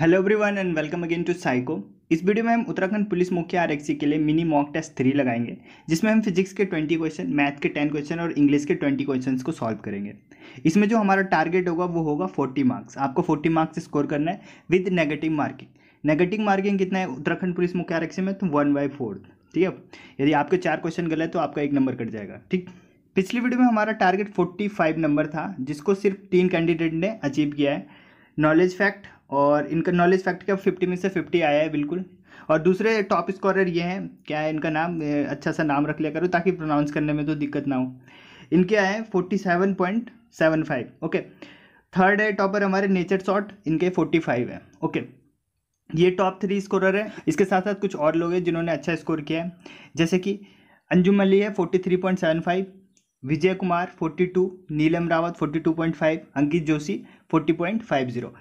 Hello everyone and welcome again to psycho इस video में हम उत्तराखंड पुलिस मुख्य आरक्षी के लिए मिनी मॉक टेस्ट थ्री लगाएंगे जिसमें हम फिजिक्स के ट्वेंटी क्वेश्चन मैथ के टेन क्वेश्चन और इंग्लिश के ट्वेंटी क्वेश्चंस को सॉल्व करेंगे इसमें जो हमारा टारगेट होगा वो होगा फोर्टी मार्क्स आपको फोर्टी मार्क्स स्कोर करना है with negative marking negative marking कितना है उत्तराखंड पुलिस मुख्य आरक्षी में तो वन बाई ठीक है यदि आपके चार क्वेश्चन गलत तो आपका एक नंबर कट जाएगा ठीक पिछली वीडियो में हमारा टारगेट फोर्टी फाइव नंबर था जिसको सिर्फ तीन कैंडिडेट ने अचीव किया है नॉलेज फैक्ट और इनका नॉलेज फैक्टर क्या फिफ्टी में से फिफ्टी आया है बिल्कुल और दूसरे टॉप स्कॉरर ये हैं क्या है इनका नाम अच्छा सा नाम रख लिया करो ताकि प्रोनाउंस करने में तो दिक्कत ना हो इनके आए हैं forty seven point seven five okay third है टॉपर हमारे नेचर शॉट इनके फोर्टी फाइव है ओके ये टॉप थ्री स्कोरर है इसके साथ साथ कुछ और लोग हैं जिन्होंने अच्छा स्कोर किया है जैसे कि अंजुम अली है forty three point seven five Vijay Kumar forty two Neelam Rawat forty two point five Ankit Joshi forty point five zero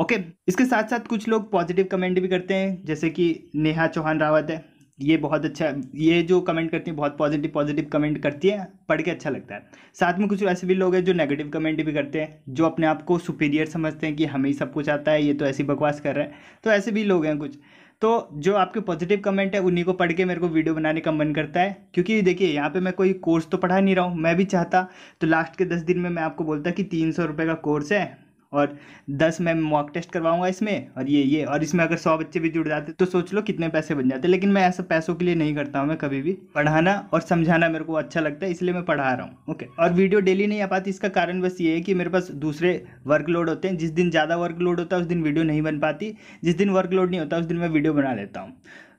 okay इसके साथ साथ कुछ लोग पॉजिटिव कमेंट भी करते हैं जैसे कि नेहा चौहान रावत है ये बहुत अच्छा ये जो कमेंट करती है बहुत पॉजिटिव पॉजिटिव कमेंट करती है पढ़ के अच्छा लगता है साथ में कुछ ऐसे भी लोग हैं जो नेगेटिव कमेंट भी करते हैं जो अपने आप को सुपीरियर समझते हैं कि हमें ही सब कुछ आता है ये तो ऐसी बकवास कर रहे हैं तो ऐसे भी लोग हैं कुछ तो जो आपके पॉजिटिव कमेंट है उन्हीं को पढ़ के मेरे को वीडियो बनाने का मन करता है क्योंकि देखिए यहाँ पे मैं कोई कोर्स तो पढ़ा नहीं रहा हूँ मैं भी चाहता तो लास्ट के दस दिन में मैं आपको बोलता कि तीन सौ रुपये का कोर्स है और दस मैं मॉक टेस्ट करवाऊंगा इसमें और ये ये और इसमें अगर सौ बच्चे भी जुड़ जाते तो सोच लो कितने पैसे बन जाते लेकिन मैं ऐसा पैसों के लिए नहीं करता हूँ मैं कभी भी पढ़ाना और समझाना मेरे को अच्छा लगता है इसलिए मैं पढ़ा रहा हूँ ओके और वीडियो डेली नहीं आ पाती इसका कारण बस ये है कि मेरे पास दूसरे वर्कलोड होते हैं जिस दिन ज़्यादा वर्कलोड होता है उस दिन वीडियो नहीं बन पाती जिस दिन वर्कलोड नहीं होता उस दिन मैं वीडियो बना लेता हूँ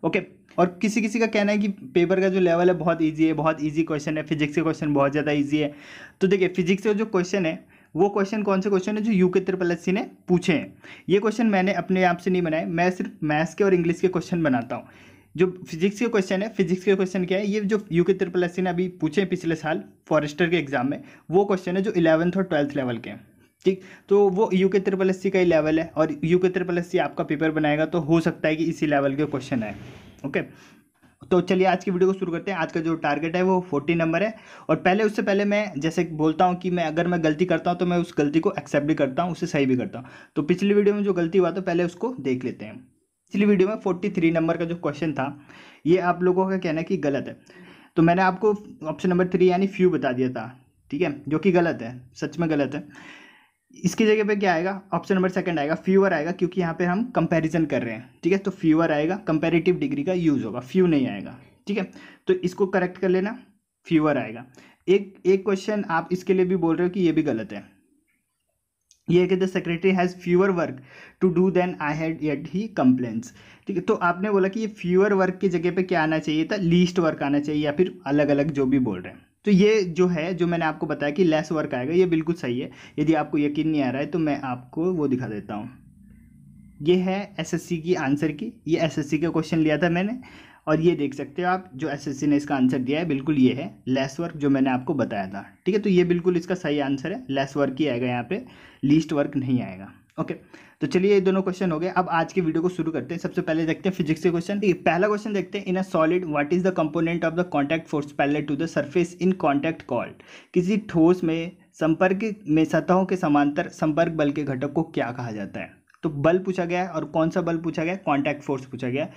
ओके और किसी किसी का कहना है कि पेपर का जो लेवल है बहुत ईजी है बहुत ईजी क्वेश्चन है फिजिक्स के क्वेश्चन बहुत ज़्यादा ईजी है तो देखिए फिजिक्स का जो क्वेश्चन है वो क्वेश्चन कौन से क्वेश्चन है जो यू के त्रिपलसी ने पूछे हैं ये क्वेश्चन मैंने अपने आप से नहीं बनाए मैं सिर्फ मैथ्स के और इंग्लिश के क्वेश्चन बनाता हूँ जो फिजिक्स के क्वेश्चन है फिजिक्स के क्वेश्चन क्या है ये जो यू के त्रिपलसी ने अभी पूछे हैं पिछले साल फॉरेस्टर के एग्जाम में वो क्वेश्चन है जो इलेवंथ और ट्वेल्थ लेवल के हैं ठीक तो वो यू के त्रिपल एस का ही लेवल है और यू के त्रिपल एस आपका पेपर बनाएगा तो हो सकता है कि इसी लेवल के क्वेश्चन आए ओके तो चलिए आज की वीडियो को शुरू करते हैं आज का जो टारगेट है वो फोर्टी नंबर है और पहले उससे पहले मैं जैसे बोलता हूँ कि मैं अगर मैं गलती करता हूँ तो मैं उस गलती को एक्सेप्ट भी करता हूँ उसे सही भी करता हूँ तो पिछली वीडियो में जो गलती हुआ तो पहले उसको देख लेते हैं पिछली वीडियो में फोर्टी थ्री नंबर का जो क्वेश्चन था ये आप लोगों का कहना है कि गलत है तो मैंने आपको ऑप्शन नंबर थ्री यानी फ्यू बता दिया था ठीक है जो कि गलत है सच में गलत है इसकी जगह पे क्या आएगा ऑप्शन नंबर सेकंड आएगा फ्यूअर आएगा क्योंकि यहाँ पे हम कंपैरिजन कर रहे हैं ठीक है तो फ्यूअर आएगा कंपैरेटिव डिग्री का यूज़ होगा फ्यू नहीं आएगा ठीक है तो इसको करेक्ट कर लेना फ्यूअर आएगा एक एक क्वेश्चन आप इसके लिए भी बोल रहे हो कि ये भी गलत है ये है कि the secretary has fewer work to do than I had yet he complaints ठीक है तो आपने बोला कि ये फ्यूअर वर्क की जगह पे क्या आना चाहिए था लीस्ट वर्क आना चाहिए या फिर अलग अलग जो भी बोल रहे हैं तो ये जो है जो मैंने आपको बताया कि लेस वर्क आएगा ये बिल्कुल सही है यदि आपको यकीन नहीं आ रहा है तो मैं आपको वो दिखा देता हूँ ये है एसएससी की आंसर की ये एसएससी का क्वेश्चन लिया था मैंने और ये देख सकते हो आप जो एसएससी ने इसका आंसर दिया है बिल्कुल ये है लेस वर्क जो मैंने आपको बताया था ठीक है तो ये बिल्कुल इसका सही आंसर है लेस वर्क ही आएगा यहाँ पे लीस्ट वर्क नहीं आएगा ओके तो चलिए ये दोनों क्वेश्चन हो गए अब आज की वीडियो को शुरू करते हैं सबसे पहले देखते हैं फिजिक्स के क्वेश्चन पहला क्वेश्चन देखते हैं in a solid what is the component of the contact force parallel to the surface in contact called किसी ठोस में संपर्क में सतहों के समांतर संपर्क बल के घटक को क्या कहा जाता है तो बल पूछा गया है और कौन सा बल पूछा गया कांटेक्ट कॉन्टैक्ट फोर्स पूछा गया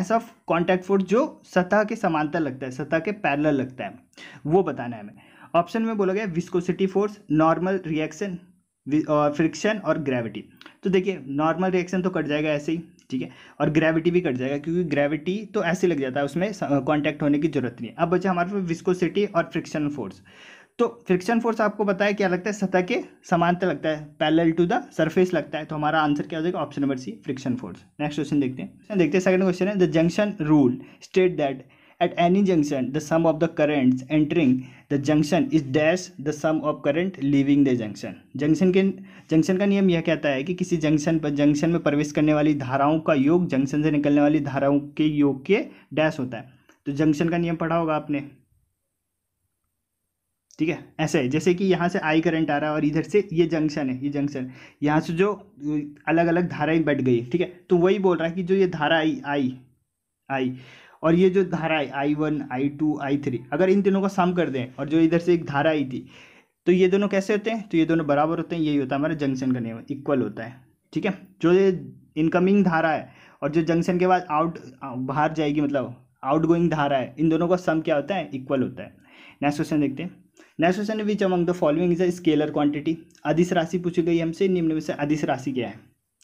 ऐसा कॉन्टैक्ट फोर्स जो सतह के समांतर लगता है सतह के पैरेलल लगता है वो बताना है हमें ऑप्शन में बोला गया viscosity force normal reaction friction uh, और ग्रेविटी तो देखिए नॉर्मल रिएक्शन तो कट जाएगा ऐसे ही ठीक है और ग्रेविटी भी कट जाएगा क्योंकि ग्रेविटी तो ऐसे लग जाता है उसमें कॉन्टैक्ट होने की जरूरत नहीं है अब बचा हमारे पास विस्कोसिटी और फ्रिक्शन फोर्स तो फ्रिक्शन फोर्स आपको पता है क्या लगता है सतह के समानता लगता है पैरेलल टू द सरफेस लगता है तो हमारा आंसर क्या हो जाएगा option number C friction force next question देखते हैं देखते हैं सेकंड क्वेश्चन है the junction rule state that at any junction the sum of the currents entering the junction is dash the sum of current leaving the junction junction के junction का नियम यह कहता है कि किसी junction पर junction में प्रवेश करने वाली धाराओं का योग junction से निकलने वाली धाराओं के योग के dash होता है तो junction का नियम पढ़ा होगा आपने ठीक है ऐसे है जैसे कि यहाँ से आई करंट आ रहा है और इधर से ये जंक्शन है ये जंक्शन यहाँ से जो अलग अलग धाराएं बैठ गई ठीक है तो वही बोल रहा है कि जो ये धारा आई आई आई और ये जो धाराएं I one I two I three अगर इन तीनों का सम कर दें और जो इधर से एक धारा आई थी तो ये दोनों कैसे होते हैं तो ये दोनों बराबर होते हैं यही होता है हमारा जंक्शन का नियम इक्वल होता है ठीक है जो ये इनकमिंग धारा है और जो जंक्शन के बाद आउट बाहर जाएगी मतलब आउट गोइंग धारा है इन दोनों का सम क्या होता है इक्वल होता है नेक्स्ट क्वेश्चन देखते हैं next question which among the following is a scalar quantity अधिस राशि पूछी गई हमसे निम्न में से अधिस राशि क्या है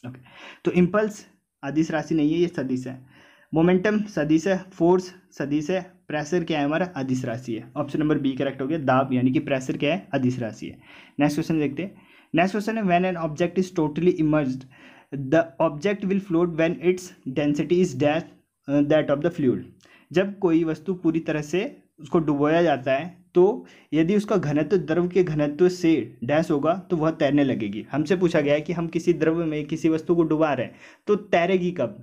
ओके okay. तो इम्पल्स अधिस राशि नहीं है ये सदिश है मोमेंटम सदी से फोर्स सदी से प्रेशर क्या है हमारा अधिस राशि है ऑप्शन नंबर बी करेक्ट हो गया दाब यानी कि प्रेशर क्या है अधिस राशि है नेक्स्ट क्वेश्चन देखते हैं नेक्स्ट क्वेश्चन है when an object is totally immerse the object will float when its density is dash that of the fluid जब कोई वस्तु पूरी तरह से उसको डुबोया जाता है तो यदि उसका घनत्व द्रव के घनत्व से डैश होगा तो वह तैरने लगेगी हमसे पूछा गया है कि हम किसी द्रव्य में किसी वस्तु को डुबा रहे हैं तो तैरेगी कब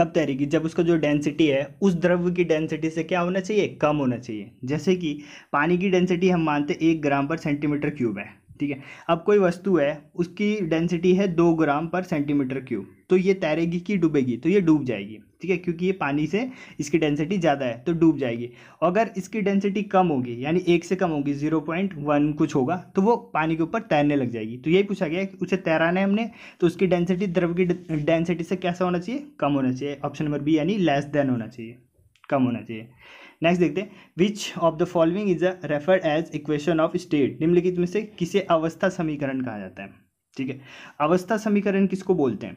कब तैरेगी जब उसका जो डेंसिटी है उस द्रव्य की डेंसिटी से क्या होना चाहिए कम होना चाहिए जैसे कि पानी की डेंसिटी हम मानते एक ग्राम पर सेंटीमीटर क्यूब है ठीक है अब कोई वस्तु है उसकी डेंसिटी है दो ग्राम पर सेंटीमीटर क्यूब तो ये तैरेगी कि डूबेगी तो ये डूब जाएगी ठीक है क्योंकि ये पानी से इसकी डेंसिटी ज़्यादा है तो डूब जाएगी अगर इसकी डेंसिटी कम होगी यानी एक से कम होगी जीरो पॉइंट वन कुछ होगा तो वो पानी के ऊपर तैरने लग जाएगी तो यही पूछा गया कि उसे तैराना है हमने तो उसकी डेंसिटी द्रव की डेंसिटी से कैसा होना चाहिए कम होना चाहिए ऑप्शन नंबर बी यानी लेस देन होना चाहिए कम होना चाहिए नेक्स्ट देखते हैं which of the following is a referred as equation of state निम्नलिखित में से किसे अवस्था समीकरण कहा जाता है ठीक है अवस्था समीकरण किसको बोलते हैं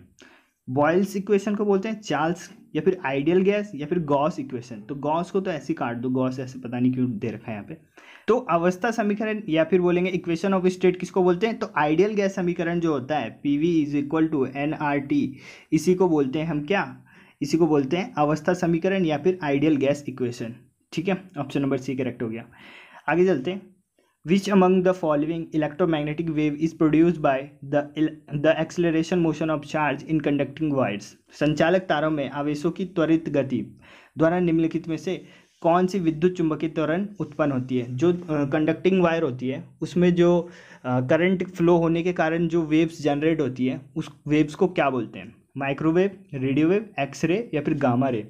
बॉयल्स इक्वेशन को बोलते हैं चार्ल्स या फिर आइडियल गैस या फिर गॉस इक्वेशन तो गॉस को तो ऐसे ही काट दो गॉस ऐसे पता नहीं क्यों दे रखा है यहाँ पे तो अवस्था समीकरण या फिर बोलेंगे इक्वेशन ऑफ स्टेट किसको बोलते हैं तो आइडियल गैस समीकरण जो होता है P V is equal to N R T इसी को बोलते हैं हम क्या इसी को बोलते हैं अवस्था समीकरण या फिर आइडियल गैस इक्वेशन ठीक है ऑप्शन नंबर सी करेक्ट हो गया आगे चलते हैं Which among the following electromagnetic wave is produced by the the acceleration motion of charge in conducting wires? संचालक तारों में आवेशों की त्वरित गति द्वारा निम्नलिखित में से कौन सी विद्युत चुंबकीय त्वरण उत्पन्न होती है जो कंडक्टिंग uh, वायर होती है उसमें जो करंट uh, फ्लो होने के कारण जो वेव्स जनरेट होती है उस वेव्स को क्या बोलते हैं माइक्रोवेव रेडियो वेव एक्सरे या फिर गामा रे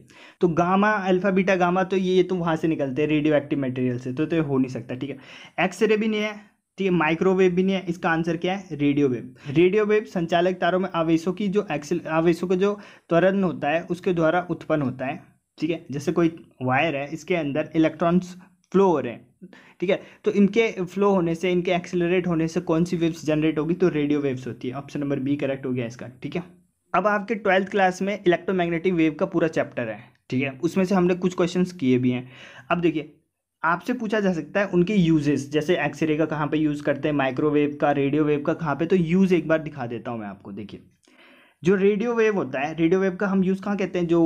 तो गामा अल्फा बीटा गामा तो ये तो वहाँ से निकलते हैं रेडियो एक्टिव मटेरियल से तो, तो हो नहीं सकता ठीक है एक्सरे भी नहीं है ठीक है माइक्रोवेव भी नहीं है इसका आंसर क्या है रेडियो वेव रेडियो वेव संचालक तारों में आवेशों की जो एक्सल आवेशों का जो त्वरण होता है उसके द्वारा उत्पन्न होता है ठीक है जैसे कोई वायर है इसके अंदर इलेक्ट्रॉन्स फ्लो हो रहे हैं ठीक है तो इनके फ्लो होने से इनके एक्सेलरेट होने से कौन सी वेव्स जनरेट होगी तो रेडियो वेव्स होती है ऑप्शन नंबर बी करेक्ट हो गया इसका ठीक है अब आपके ट्वेल्थ क्लास में इलेक्ट्रोमैग्नेटिक वेव का पूरा चैप्टर है ठीक है उसमें से हमने कुछ क्वेश्चंस किए भी हैं अब देखिए आपसे पूछा जा सकता है उनके यूजेस जैसे एक्सरे का कहाँ पे यूज़ करते हैं माइक्रोवेव का रेडियो वेव का कहाँ पे तो यूज़ एक बार दिखा देता हूँ मैं आपको देखिए जो रेडियो वेव होता है रेडियो वेव का हम यूज़ कहाँ कहते हैं जो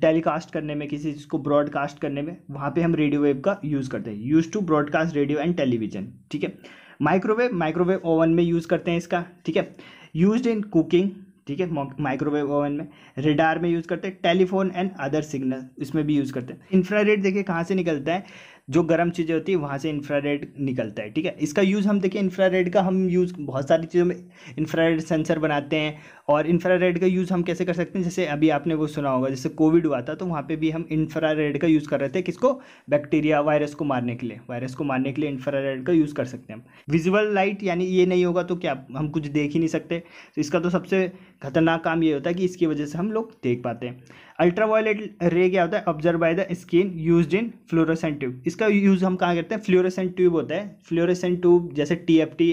टेलीकास्ट करने में किसी चीज़ को ब्रॉडकास्ट करने में वहाँ पर हम रेडियो वेव का यूज़ करते हैं use to broadcast radio and television ठीक है माइक्रोवेव माइक्रोवेव ओवन में यूज़ करते हैं इसका ठीक है यूज इन कुकिंग ठीक है माइक्रोवेव ओवन में रेडार में यूज़ करते हैं टेलीफोन एंड अदर सिग्नल इसमें भी यूज़ करते हैं इंफ्रारेड देखिए कहाँ से निकलता है जो गर्म चीज़ें होती है वहाँ से इंफ्रारेड निकलता है ठीक है इसका यूज़ हम देखें इंफ्रारेड का हम यूज़ बहुत सारी चीज़ों में इंफ्रारेड सेंसर बनाते हैं और इंफ्रारेड का यूज़ हम कैसे कर सकते हैं जैसे अभी आपने वो सुना होगा जैसे कोविड हुआ था तो वहाँ पर भी हम इंफ्रारेड का यूज़ कर रहे थे किसको बैक्टीरिया वायरस को मारने के लिए वायरस को मारने के लिए इंफ्रारेड का यूज़ कर सकते हैं हम विजुअल लाइट यानी ये नहीं होगा तो क्या हम कुछ देख ही नहीं सकते तो इसका तो सबसे खतरनाक काम ये होता है कि इसकी वजह से हम लोग देख पाते हैं अल्ट्रावायलेट रे क्या होता है observe by the skin use in fluorescent tube इसका यूज़ हम कहाँ करते हैं फ्लोरोसेंट ट्यूब होता है फ्लोरोसेंट ट्यूब जैसे टी एफ टी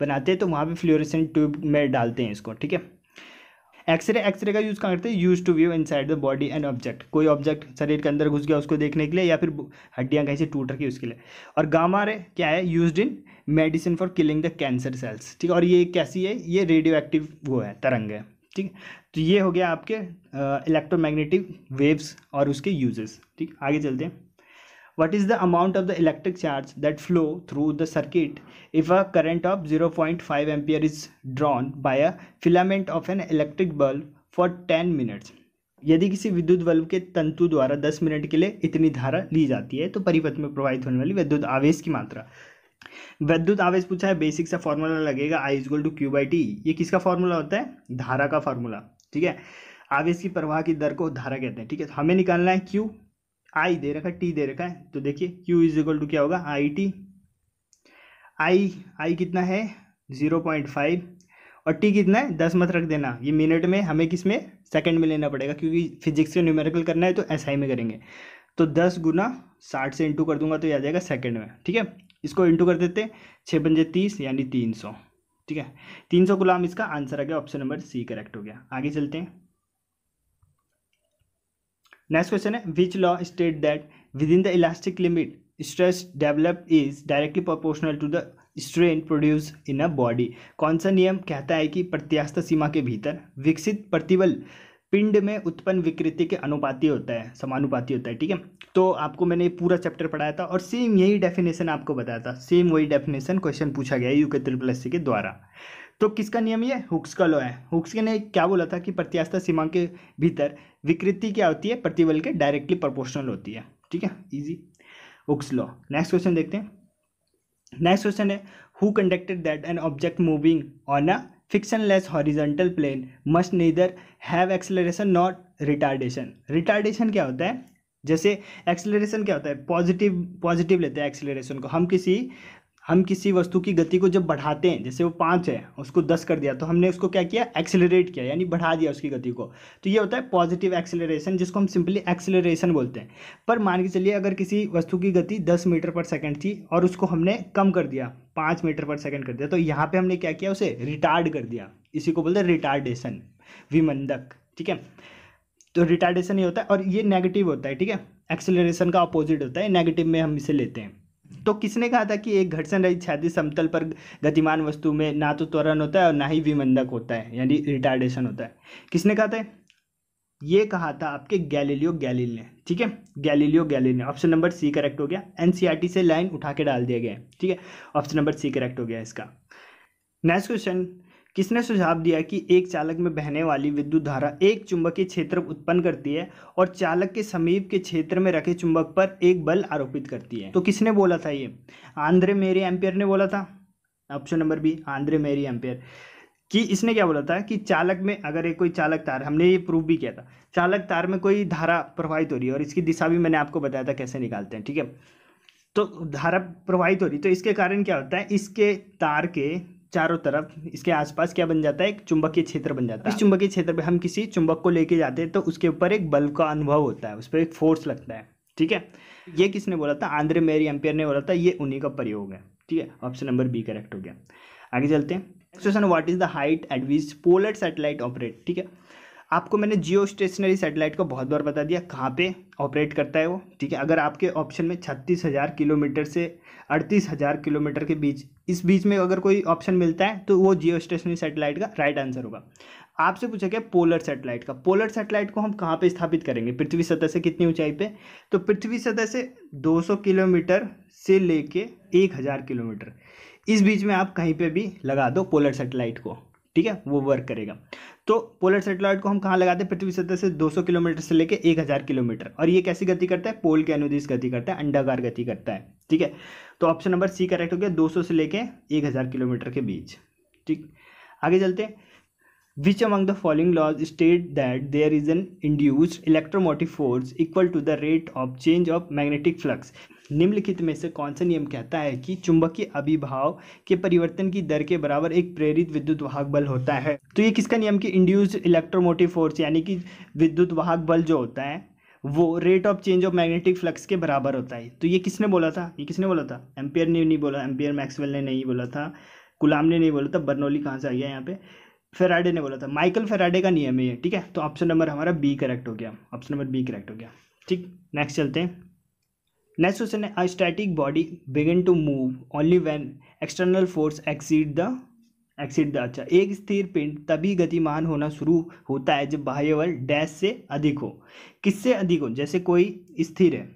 बनाते हैं तो वहाँ पर फ्लोरोसेंट ट्यूब में डालते हैं इसको ठीक है एक्सरे एक्सरे का यूज़ कहाँ करते हैं use to view inside the body and object कोई ऑब्जेक्ट शरीर के अंदर घुस गया उसको देखने के लिए या फिर हड्डियाँ कहीं से टूट रखी उसके लिए और गामा रे क्या है use in medicine for killing the cancer cells ठीक है और ये कैसी है ये रेडियो एक्टिव वो है तरंग है ठीक तो ये हो गया आपके इलेक्ट्रोमैग्नेटिक वेव्स और उसके यूजेस ठीक आगे चलते हैं what is the amount of the electric charge that flow through the circuit if a current of zero point five ampere is drawn by a filament of an electric bulb for ten minutes यदि किसी विद्युत bulb के तंतु द्वारा दस minute के लिए इतनी धारा ली जाती है तो परिपथ में प्रवाहित होने वाली विद्युत आवेश की मात्रा वैद्युत आवेश पूछा है बेसिक सा फॉर्मूला लगेगा I equal to Q by T ये किसका फॉर्मूला होता है धारा का फॉर्मूला ठीक है आवेश की प्रवाह की दर को धारा कहते हैं ठीक है तो हमें निकालना है क्यू आई दे रखा है टी दे रखा है तो देखिए क्यू इज इक्वल टू क्या होगा आई टी आई आई कितना है जीरो पॉइंट फाइव और टी कितना है दस मत रख देना ये मिनट में हमें किस में सेकेंड में लेना पड़ेगा क्योंकि फिजिक्स का न्यूमेरिकल करना है तो एस SI में करेंगे तो दस गुना साठ से इंटू कर दूंगा तो ये आ जाएगा सेकेंड में ठीक है इसको इंटू कर देते छः पंजे तीस यानी तीन सौ ठीक है तीन सौ गुलाम इसका आंसर आ गया ऑप्शन नंबर सी करेक्ट हो गया आगे चलते हैं नेक्स्ट क्वेश्चन है which law state that within the elastic limit stress develop is directly proportional to the strain produce in a body कौन सा नियम कहता है कि प्रत्यास्थ सीमा के भीतर विकसित प्रतिबल पिंड में उत्पन्न विकृति के अनुपाती होता है समानुपाती होता है ठीक है तो आपको मैंने पूरा चैप्टर पढ़ाया था और सेम यही डेफिनेशन आपको बताया था सेम वही डेफिनेशन क्वेश्चन पूछा गया है यू के त्रिपल एस के द्वारा तो किसका नियम ये हुक्स का लॉ है हुक्स के ने क्या बोला था कि प्रत्यास्था सीमा के भीतर विकृति क्या होती है प्रतिबल के डायरेक्टली प्रपोर्शनल होती है ठीक है easy Hooke's law next question देखते हैं नेक्स्ट क्वेश्चन है who conducted that an object moving on a frictionless horizontal plane must neither have acceleration not retardation retardation क्या होता है जैसे एक्सलरेशन क्या होता है पॉजिटिव पॉजिटिव लेते हैं एक्सलरेशन को हम किसी हम किसी वस्तु की गति को जब बढ़ाते हैं जैसे वो पाँच है उसको दस कर दिया तो हमने उसको क्या किया एक्सेलरेट किया यानी बढ़ा दिया उसकी गति को तो ये होता है पॉजिटिव एक्सेलरेशन जिसको हम सिंपली एक्सेलरेशन बोलते हैं पर मान के चलिए अगर किसी वस्तु की गति दस मीटर पर सेकेंड थी और उसको हमने कम कर दिया पाँच मीटर पर सेकेंड कर दिया तो यहाँ पर हमने क्या किया उसे रिटार्ड कर दिया इसी को बोलते हैं रिटार्डेशन विमंदक ठीक है तो रिटार्डेशन ये होता है और ये नेगेटिव होता है ठीक है एक्सेलरेशन का अपोजिट होता है नेगेटिव में हम इसे लेते हैं तो किसने कहा था कि एक घर्षण रहित छाती समतल पर गतिमान वस्तु में ना तो त्वरण होता है और ना ही विमंदक होता है यानी रिटार्डेशन होता है किसने कहा था ये कहा था आपके गैलीलियो गैलील ने ठीक है गैलीलियो गैलील ने ऑप्शन नंबर सी करेक्ट हो गया एनसीईआरटी e से लाइन उठा के डाल दिया गया है ठीक है ऑप्शन नंबर सी करेक्ट हो गया इसका नेक्स्ट क्वेश्चन किसने सुझाव दिया कि एक चालक में बहने वाली विद्युत धारा एक चुंबकीय क्षेत्र उत्पन्न करती है और चालक के समीप के क्षेत्र में रखे चुंबक पर एक बल आरोपित करती है तो किसने बोला था ये आंध्रे मेरी एम्पियर ने बोला था option number B Andre Marie Ampere कि इसने क्या बोला था कि चालक में अगर एक कोई चालक तार हमने ये प्रूव भी किया था चालक तार में कोई धारा प्रवाहित हो रही है और इसकी दिशा भी मैंने आपको बताया था कैसे निकालते हैं ठीक है तो धारा प्रवाहित हो रही तो इसके कारण क्या होता है इसके तार के चारों तरफ इसके आसपास क्या बन जाता है एक चुंबकीय क्षेत्र बन जाता है इस चुंबकीय क्षेत्र पे हम किसी चुंबक को लेके जाते हैं तो उसके ऊपर एक बल्ब का अनुभव होता है उस पर एक फोर्स लगता है ठीक है ये किसने बोला था आंध्र मेरी एम्पियर ने बोला था ये उन्हीं का प्रयोग है ठीक है ऑप्शन नंबर बी करेक्ट हो गया आगे चलते हैं next question what is the height at which polar satellite operate ठीक है आपको मैंने जियो स्टेशनरी सेटेलाइट को बहुत बार बता दिया कहाँ पे ऑपरेट करता है वो ठीक है अगर आपके ऑप्शन में छत्तीस हज़ार किलोमीटर से अड़तीस हज़ार किलोमीटर के बीच इस बीच में अगर कोई ऑप्शन मिलता है तो वो जियो स्टेशनरी सेटेलाइट का राइट आंसर होगा आपसे पूछा गया पोलर सेटेलाइट का पोलर सेटेलाइट को हम कहाँ पे स्थापित करेंगे पृथ्वी सतह से कितनी ऊंचाई पे तो पृथ्वी सतह से 200 किलोमीटर से लेके 1000 किलोमीटर इस बीच में आप कहीं पे भी लगा दो पोलर सेटेलाइट को ठीक है वो वर्क करेगा तो पोलर सेटेलाइट को हम कहाँ लगाते हैं पृथ्वी सतह से 200 किलोमीटर से लेके 1000 किलोमीटर और ये कैसी गति करता है पोल के अनुदेश गति करता है अंडाकार गति करता है ठीक है तो ऑप्शन नंबर सी करेक्ट हो गया 200 से लेके 1000 किलोमीटर के बीच ठीक आगे चलते which among the following laws state that there is an induced electromotive force equal to the rate of change of magnetic flux निम्नलिखित में से कौन सा नियम कहता है कि चुंबकीय अभिभाव के परिवर्तन की दर के बराबर एक प्रेरित विद्युत वाहक बल होता है तो ये किसका नियम कि इंड्यूस्ड इलेक्ट्रोमोटिव फोर्स यानी कि विद्युत वाहक बल जो होता है वो rate of change of magnetic flux के बराबर होता है तो ये किसने बोला था ये किसने बोला था एम्पियर ने नहीं बोला एम्पियर मैक्सवेल ने नहीं बोला था गुलाम ने नहीं बोला था बर्नौली कहाँ से आ गया यहाँ पे फेराडे ने बोला था माइकल फेराडे का नियम है ये ठीक है तो ऑप्शन नंबर हमारा बी करेक्ट हो गया ऑप्शन नंबर बी करेक्ट हो गया ठीक नेक्स्ट चलते हैं नेक्स्ट क्वेश्चन है a static body begin to move only when external force exceed the exceed अच्छा एक स्थिर पिंड तभी गतिमान होना शुरू होता है जब बाह्य बल डैश से अधिक हो किससे अधिक हो जैसे कोई स्थिर है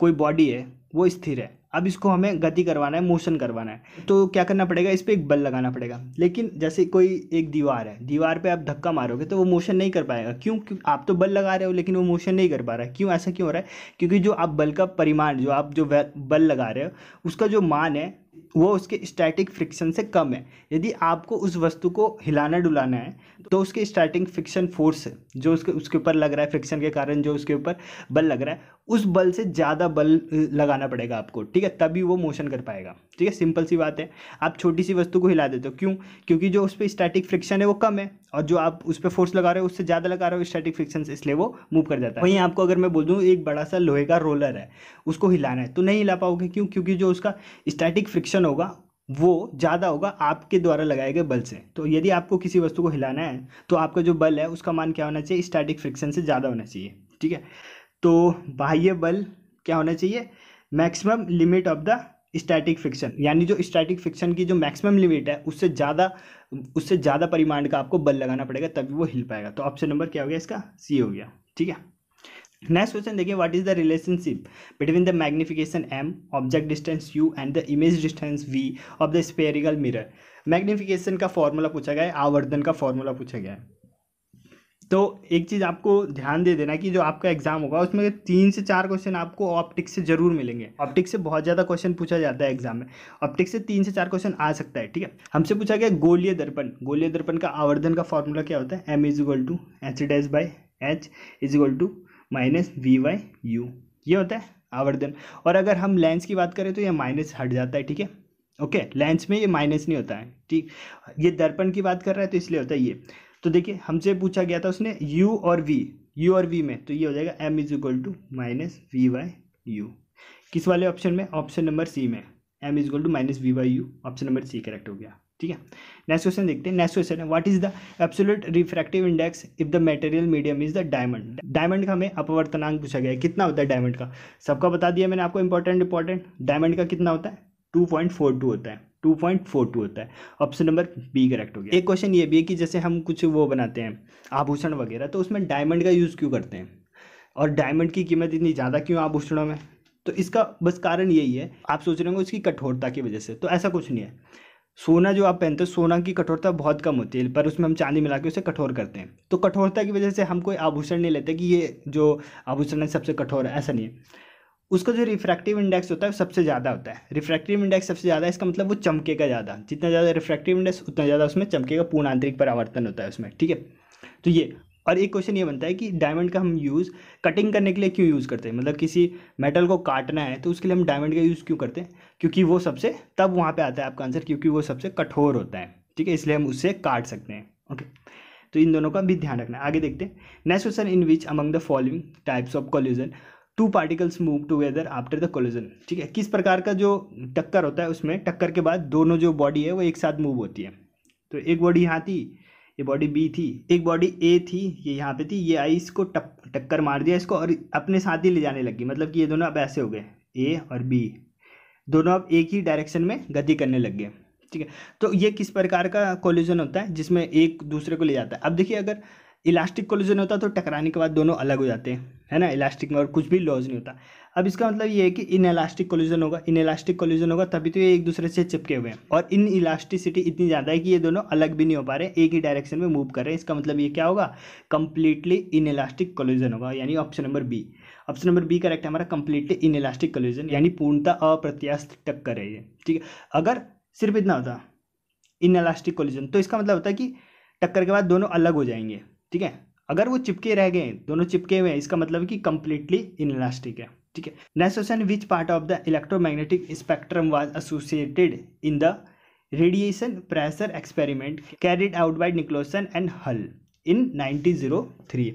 कोई बॉडी है वो स्थिर है अब इसको हमें गति करवाना है मोशन करवाना है तो क्या करना पड़ेगा इस पर एक बल लगाना पड़ेगा लेकिन जैसे कोई एक दीवार है दीवार पे आप धक्का मारोगे तो वो मोशन नहीं कर पाएगा क्यों क्योंकि आप तो बल लगा रहे हो लेकिन वो मोशन नहीं कर पा रहा है क्यों ऐसा क्यों हो रहा है क्योंकि जो आप बल का परिमाण जो आप जो बल लगा रहे हो उसका जो मान है वो उसके स्टैटिक फ्रिक्शन से कम है यदि आपको उस वस्तु को हिलाना डुलाना है तो उसके स्टैटिक फ्रिक्शन फोर्स जो उसके उसके ऊपर लग रहा है फ्रिक्शन के कारण जो उसके ऊपर बल लग रहा है उस बल से ज़्यादा बल लगाना पड़ेगा आपको ठीक है तभी वो मोशन कर पाएगा ठीक है सिंपल सी बात है आप छोटी सी वस्तु को हिला देते हो क्यों क्योंकि जो उस पर स्टैटिक फ्रिक्शन है वो कम है और जो आप उस पर फोर्स लगा रहे हो उससे ज़्यादा लगा रहे हो स्टैटिक फ्रिक्शन से इसलिए वो मूव कर जाता है वहीं आपको अगर मैं बोल दूँ एक बड़ा सा लोहे का रोलर है उसको हिलाना है तो नहीं हिला पाओगे क्यों क्योंकि जो उसका स्टैटिक फ्रिक्शन घर्षण होगा वो ज़्यादा होगा आपके द्वारा लगाए गए बल से तो यदि आपको किसी वस्तु को हिलाना है तो आपका जो बल है उसका मान क्या होना चाहिए स्टैटिक फ्रिक्शन से ज़्यादा होना चाहिए ठीक है तो बाह्य बल क्या होना चाहिए maximum limit of the static friction यानी जो स्टैटिक फ्रिक्शन की जो मैक्सिमम लिमिट है उससे ज़्यादा उससे ज़्यादा परिमाण का आपको बल लगाना पड़ेगा तभी वो हिल पाएगा तो ऑप्शन नंबर क्या हो गया इसका सी हो गया ठीक है नेक्स्ट क्वेश्चन देखिए what is the relationship between the magnification M object distance U and the image distance V of the spherical mirror magnification का फॉर्मूला पूछा गया है आवर्धन का फॉर्मूला पूछा गया है तो एक चीज़ आपको ध्यान दे देना कि जो आपका एग्जाम होगा उसमें तीन से चार क्वेश्चन आपको ऑप्टिक्स से जरूर मिलेंगे ऑप्टिक्स से बहुत ज़्यादा क्वेश्चन पूछा जाता है एग्जाम में ऑप्टिक्स से तीन से चार क्वेश्चन आ सकता है ठीक है हमसे पूछा गया गोलीय दर्पण गोलीय दर्पण का आवर्धन का फॉर्मूला क्या होता है M is equal to H dash by H is equal to minus V by U ये होता है आवर्धन और अगर हम लेंस की बात करें तो ये माइनस हट जाता है ठीक है ओके लेंस में ये माइनस नहीं होता है ठीक ये दर्पण की बात कर रहा है तो इसलिए होता है ये तो देखिए हमसे पूछा गया था उसने u और v u और v में तो ये हो जाएगा m is equal to minus V by U किस वाले ऑप्शन में ऑप्शन नंबर सी में m is equal to minus V by U option number C correct हो गया ठीक है नेक्स्ट क्वेश्चन देखते हैं नेक्स्ट क्वेश्चन है what is the absolute refractive index if the material medium is the diamond diamond का हमें अपवर्तनांक पूछा गया है कितना होता है डायमंड का सबका बता दिया मैंने आपको इंपॉर्टेंट इंपॉर्टेंट डायमंड का कितना होता है टू पॉइंट फोर टू होता है टू पॉइंट फोर टू होता है ऑप्शन नंबर बी करेक्ट हो गया एक क्वेश्चन ये भी है कि जैसे हम कुछ वो बनाते हैं आभूषण वगैरह तो उसमें डायमंड का यूज़ क्यों करते हैं और डायमंड की कीमत इतनी ज़्यादा क्यों आभूषणों में तो इसका बस कारण यही है आप सोच रहे होंगे उसकी कठोरता की वजह से तो ऐसा कुछ नहीं है सोना जो आप पहनते हो सोना की कठोरता बहुत कम होती है पर उसमें हम चांदी मिला के उसे कठोर करते हैं तो कठोरता की वजह से हम कोई आभूषण नहीं लेते कि ये जो आभूषण है सबसे कठोर है ऐसा नहीं है उसका जो रिफ्रैक्टिव इंडेक्स होता है सबसे ज़्यादा होता है रिफ्रैक्टिव इंडेक्स सबसे ज़्यादा इसका मतलब वो चमकेगा ज़्यादा जितना ज़्यादा रिफ्रैक्टिव इंडेक्स उतना ज़्यादा उसमें चमकेगा पूर्ण आंतरिक परावर्तन होता है उसमें ठीक है तो ये और एक क्वेश्चन ये बनता है कि डायमंड का हम यूज़ कटिंग करने के लिए क्यों यूज़ करते हैं मतलब किसी मेटल को काटना है तो उसके लिए हम डायमंड का यूज़ क्यों करते हैं क्योंकि वो सबसे तब वहाँ पे आता है आपका आंसर क्योंकि वो सबसे कठोर होता है ठीक है इसलिए हम उससे काट सकते हैं ओके तो इन दोनों का भी ध्यान रखना है आगे देखते हैं next question in which among the following types of collision two particles move together after the collision ठीक है किस प्रकार का जो टक्कर होता है उसमें टक्कर के बाद दोनों जो बॉडी है वो एक साथ मूव होती है तो एक बॉडी यहाँ थी ये बॉडी बी थी एक बॉडी ए थी ये यहाँ पे थी ये आई इसको टप टक्कर मार दिया इसको और अपने साथ ही ले जाने लगी मतलब कि ये दोनों अब ऐसे हो गए ए और बी दोनों अब एक ही डायरेक्शन में गति करने लग गए ठीक है तो ये किस प्रकार का कोलिजन होता है जिसमें एक दूसरे को ले जाता है अब देखिए अगर इलास्टिक कोलिजन होता है तो टकराने के बाद दोनों अलग हो जाते हैं है ना इलास्टिक में और कुछ भी लॉज नहीं होता अब इसका मतलब ये है कि इन इलास्टिक कोलिजन होगा इन इलास्टिक कोलिजन होगा तभी तो ये एक दूसरे से चिपके हुए हैं और इन इलास्टिसिटी इतनी ज़्यादा है कि ये दोनों अलग भी नहीं हो पा रहे एक ही डायरेक्शन में मूव कर रहे हैं इसका मतलब ये क्या होगा कंप्लीटली इन इलास्टिक कोलिजन होगा यानी option number B option number B correct है हमारा कंप्लीटली इन इलास्टिक कोलिजन यानी पूर्णतः अप्रत्यास्त टक्कर है ये ठीक है अगर सिर्फ इतना होता इन इलास्टिक कोलिजन तो इसका मतलब होता है कि टक्कर के बाद दोनों अलग हो जाएंगे ठीक है अगर वो चिपके रह गए दोनों चिपके हुए हैं इसका मतलब कि कंप्लीटली इनलास्टिक है ठीक है next question which part of the electromagnetic spectrum was associated in the radiation pressure experiment carried out by Nicholson and Hull in 1903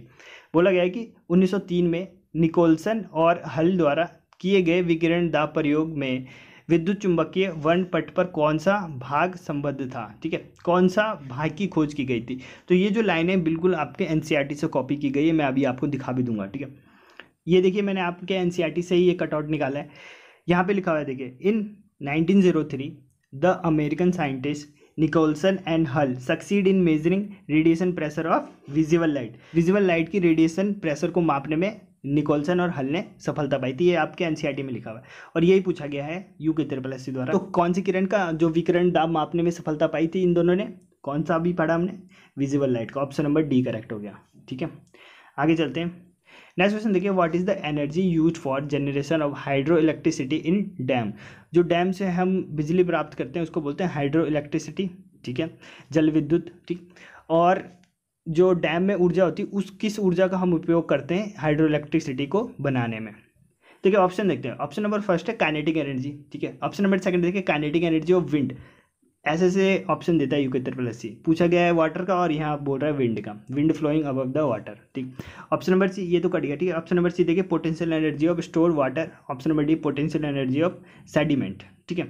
बोला गया है कि 1903 में निकोलसन और हल द्वारा किए गए विकिरण दा प्रयोग में विद्युत चुंबकीय वर्ण पट पर कौन सा भाग संबद्ध था ठीक है कौन सा भाग की खोज की गई थी तो ये जो लाइन है बिल्कुल आपके एन e से कॉपी की गई है मैं अभी आपको दिखा भी दूंगा ठीक है ये देखिए मैंने आपके एन e से ही ये कटआउट निकाला है यहाँ पे लिखा हुआ है देखिए in 1903 the American scientist Nicholson and Hull succeed in measuring radiation pressure of visible light visible light की रेडिएशन प्रेशर को मापने में निकोलसन और हल ने सफलता पाई थी ये आपके एनसीईआरटी e में लिखा हुआ है और यही पूछा गया है यू के त्रिपल द्वारा तो कौन सी किरण का जो विकिरण दाब मापने में सफलता पाई थी इन दोनों ने कौन सा अभी पढ़ा हमने विजिबल लाइट का ऑप्शन नंबर डी करेक्ट हो गया ठीक है आगे चलते हैं नेक्स्ट क्वेश्चन देखिए what is the energy use for generation of hydroelectricity in dam जो डैम से हम बिजली प्राप्त करते हैं उसको बोलते हैं हाइड्रो इलेक्ट्रिसिटी ठीक है जल विद्युत ठीक और जो डैम में ऊर्जा होती है उस किस ऊर्जा का हम उपयोग करते हैं हाइड्रो इलेक्ट्रिसिटी को बनाने में ठीक है ऑप्शन देखते हैं ऑप्शन नंबर फर्स्ट है काइनेटिक एनर्जी ठीक है ऑप्शन नंबर सेकंड देखिए काइनेटिक एनर्जी ऑफ विंड ऐसे ऐसे ऑप्शन देता है यू के प्लस सी पूछा गया है वाटर का और यहाँ आप बोल रहा है विंड का विंड फ्लोइंग अब द वाटर ठीक ऑप्शन नंबर सी ये तो कट गया ठीक है ऑप्शन नंबर सी देखिए potential energy of store water option number D potential energy of sediment ठीक है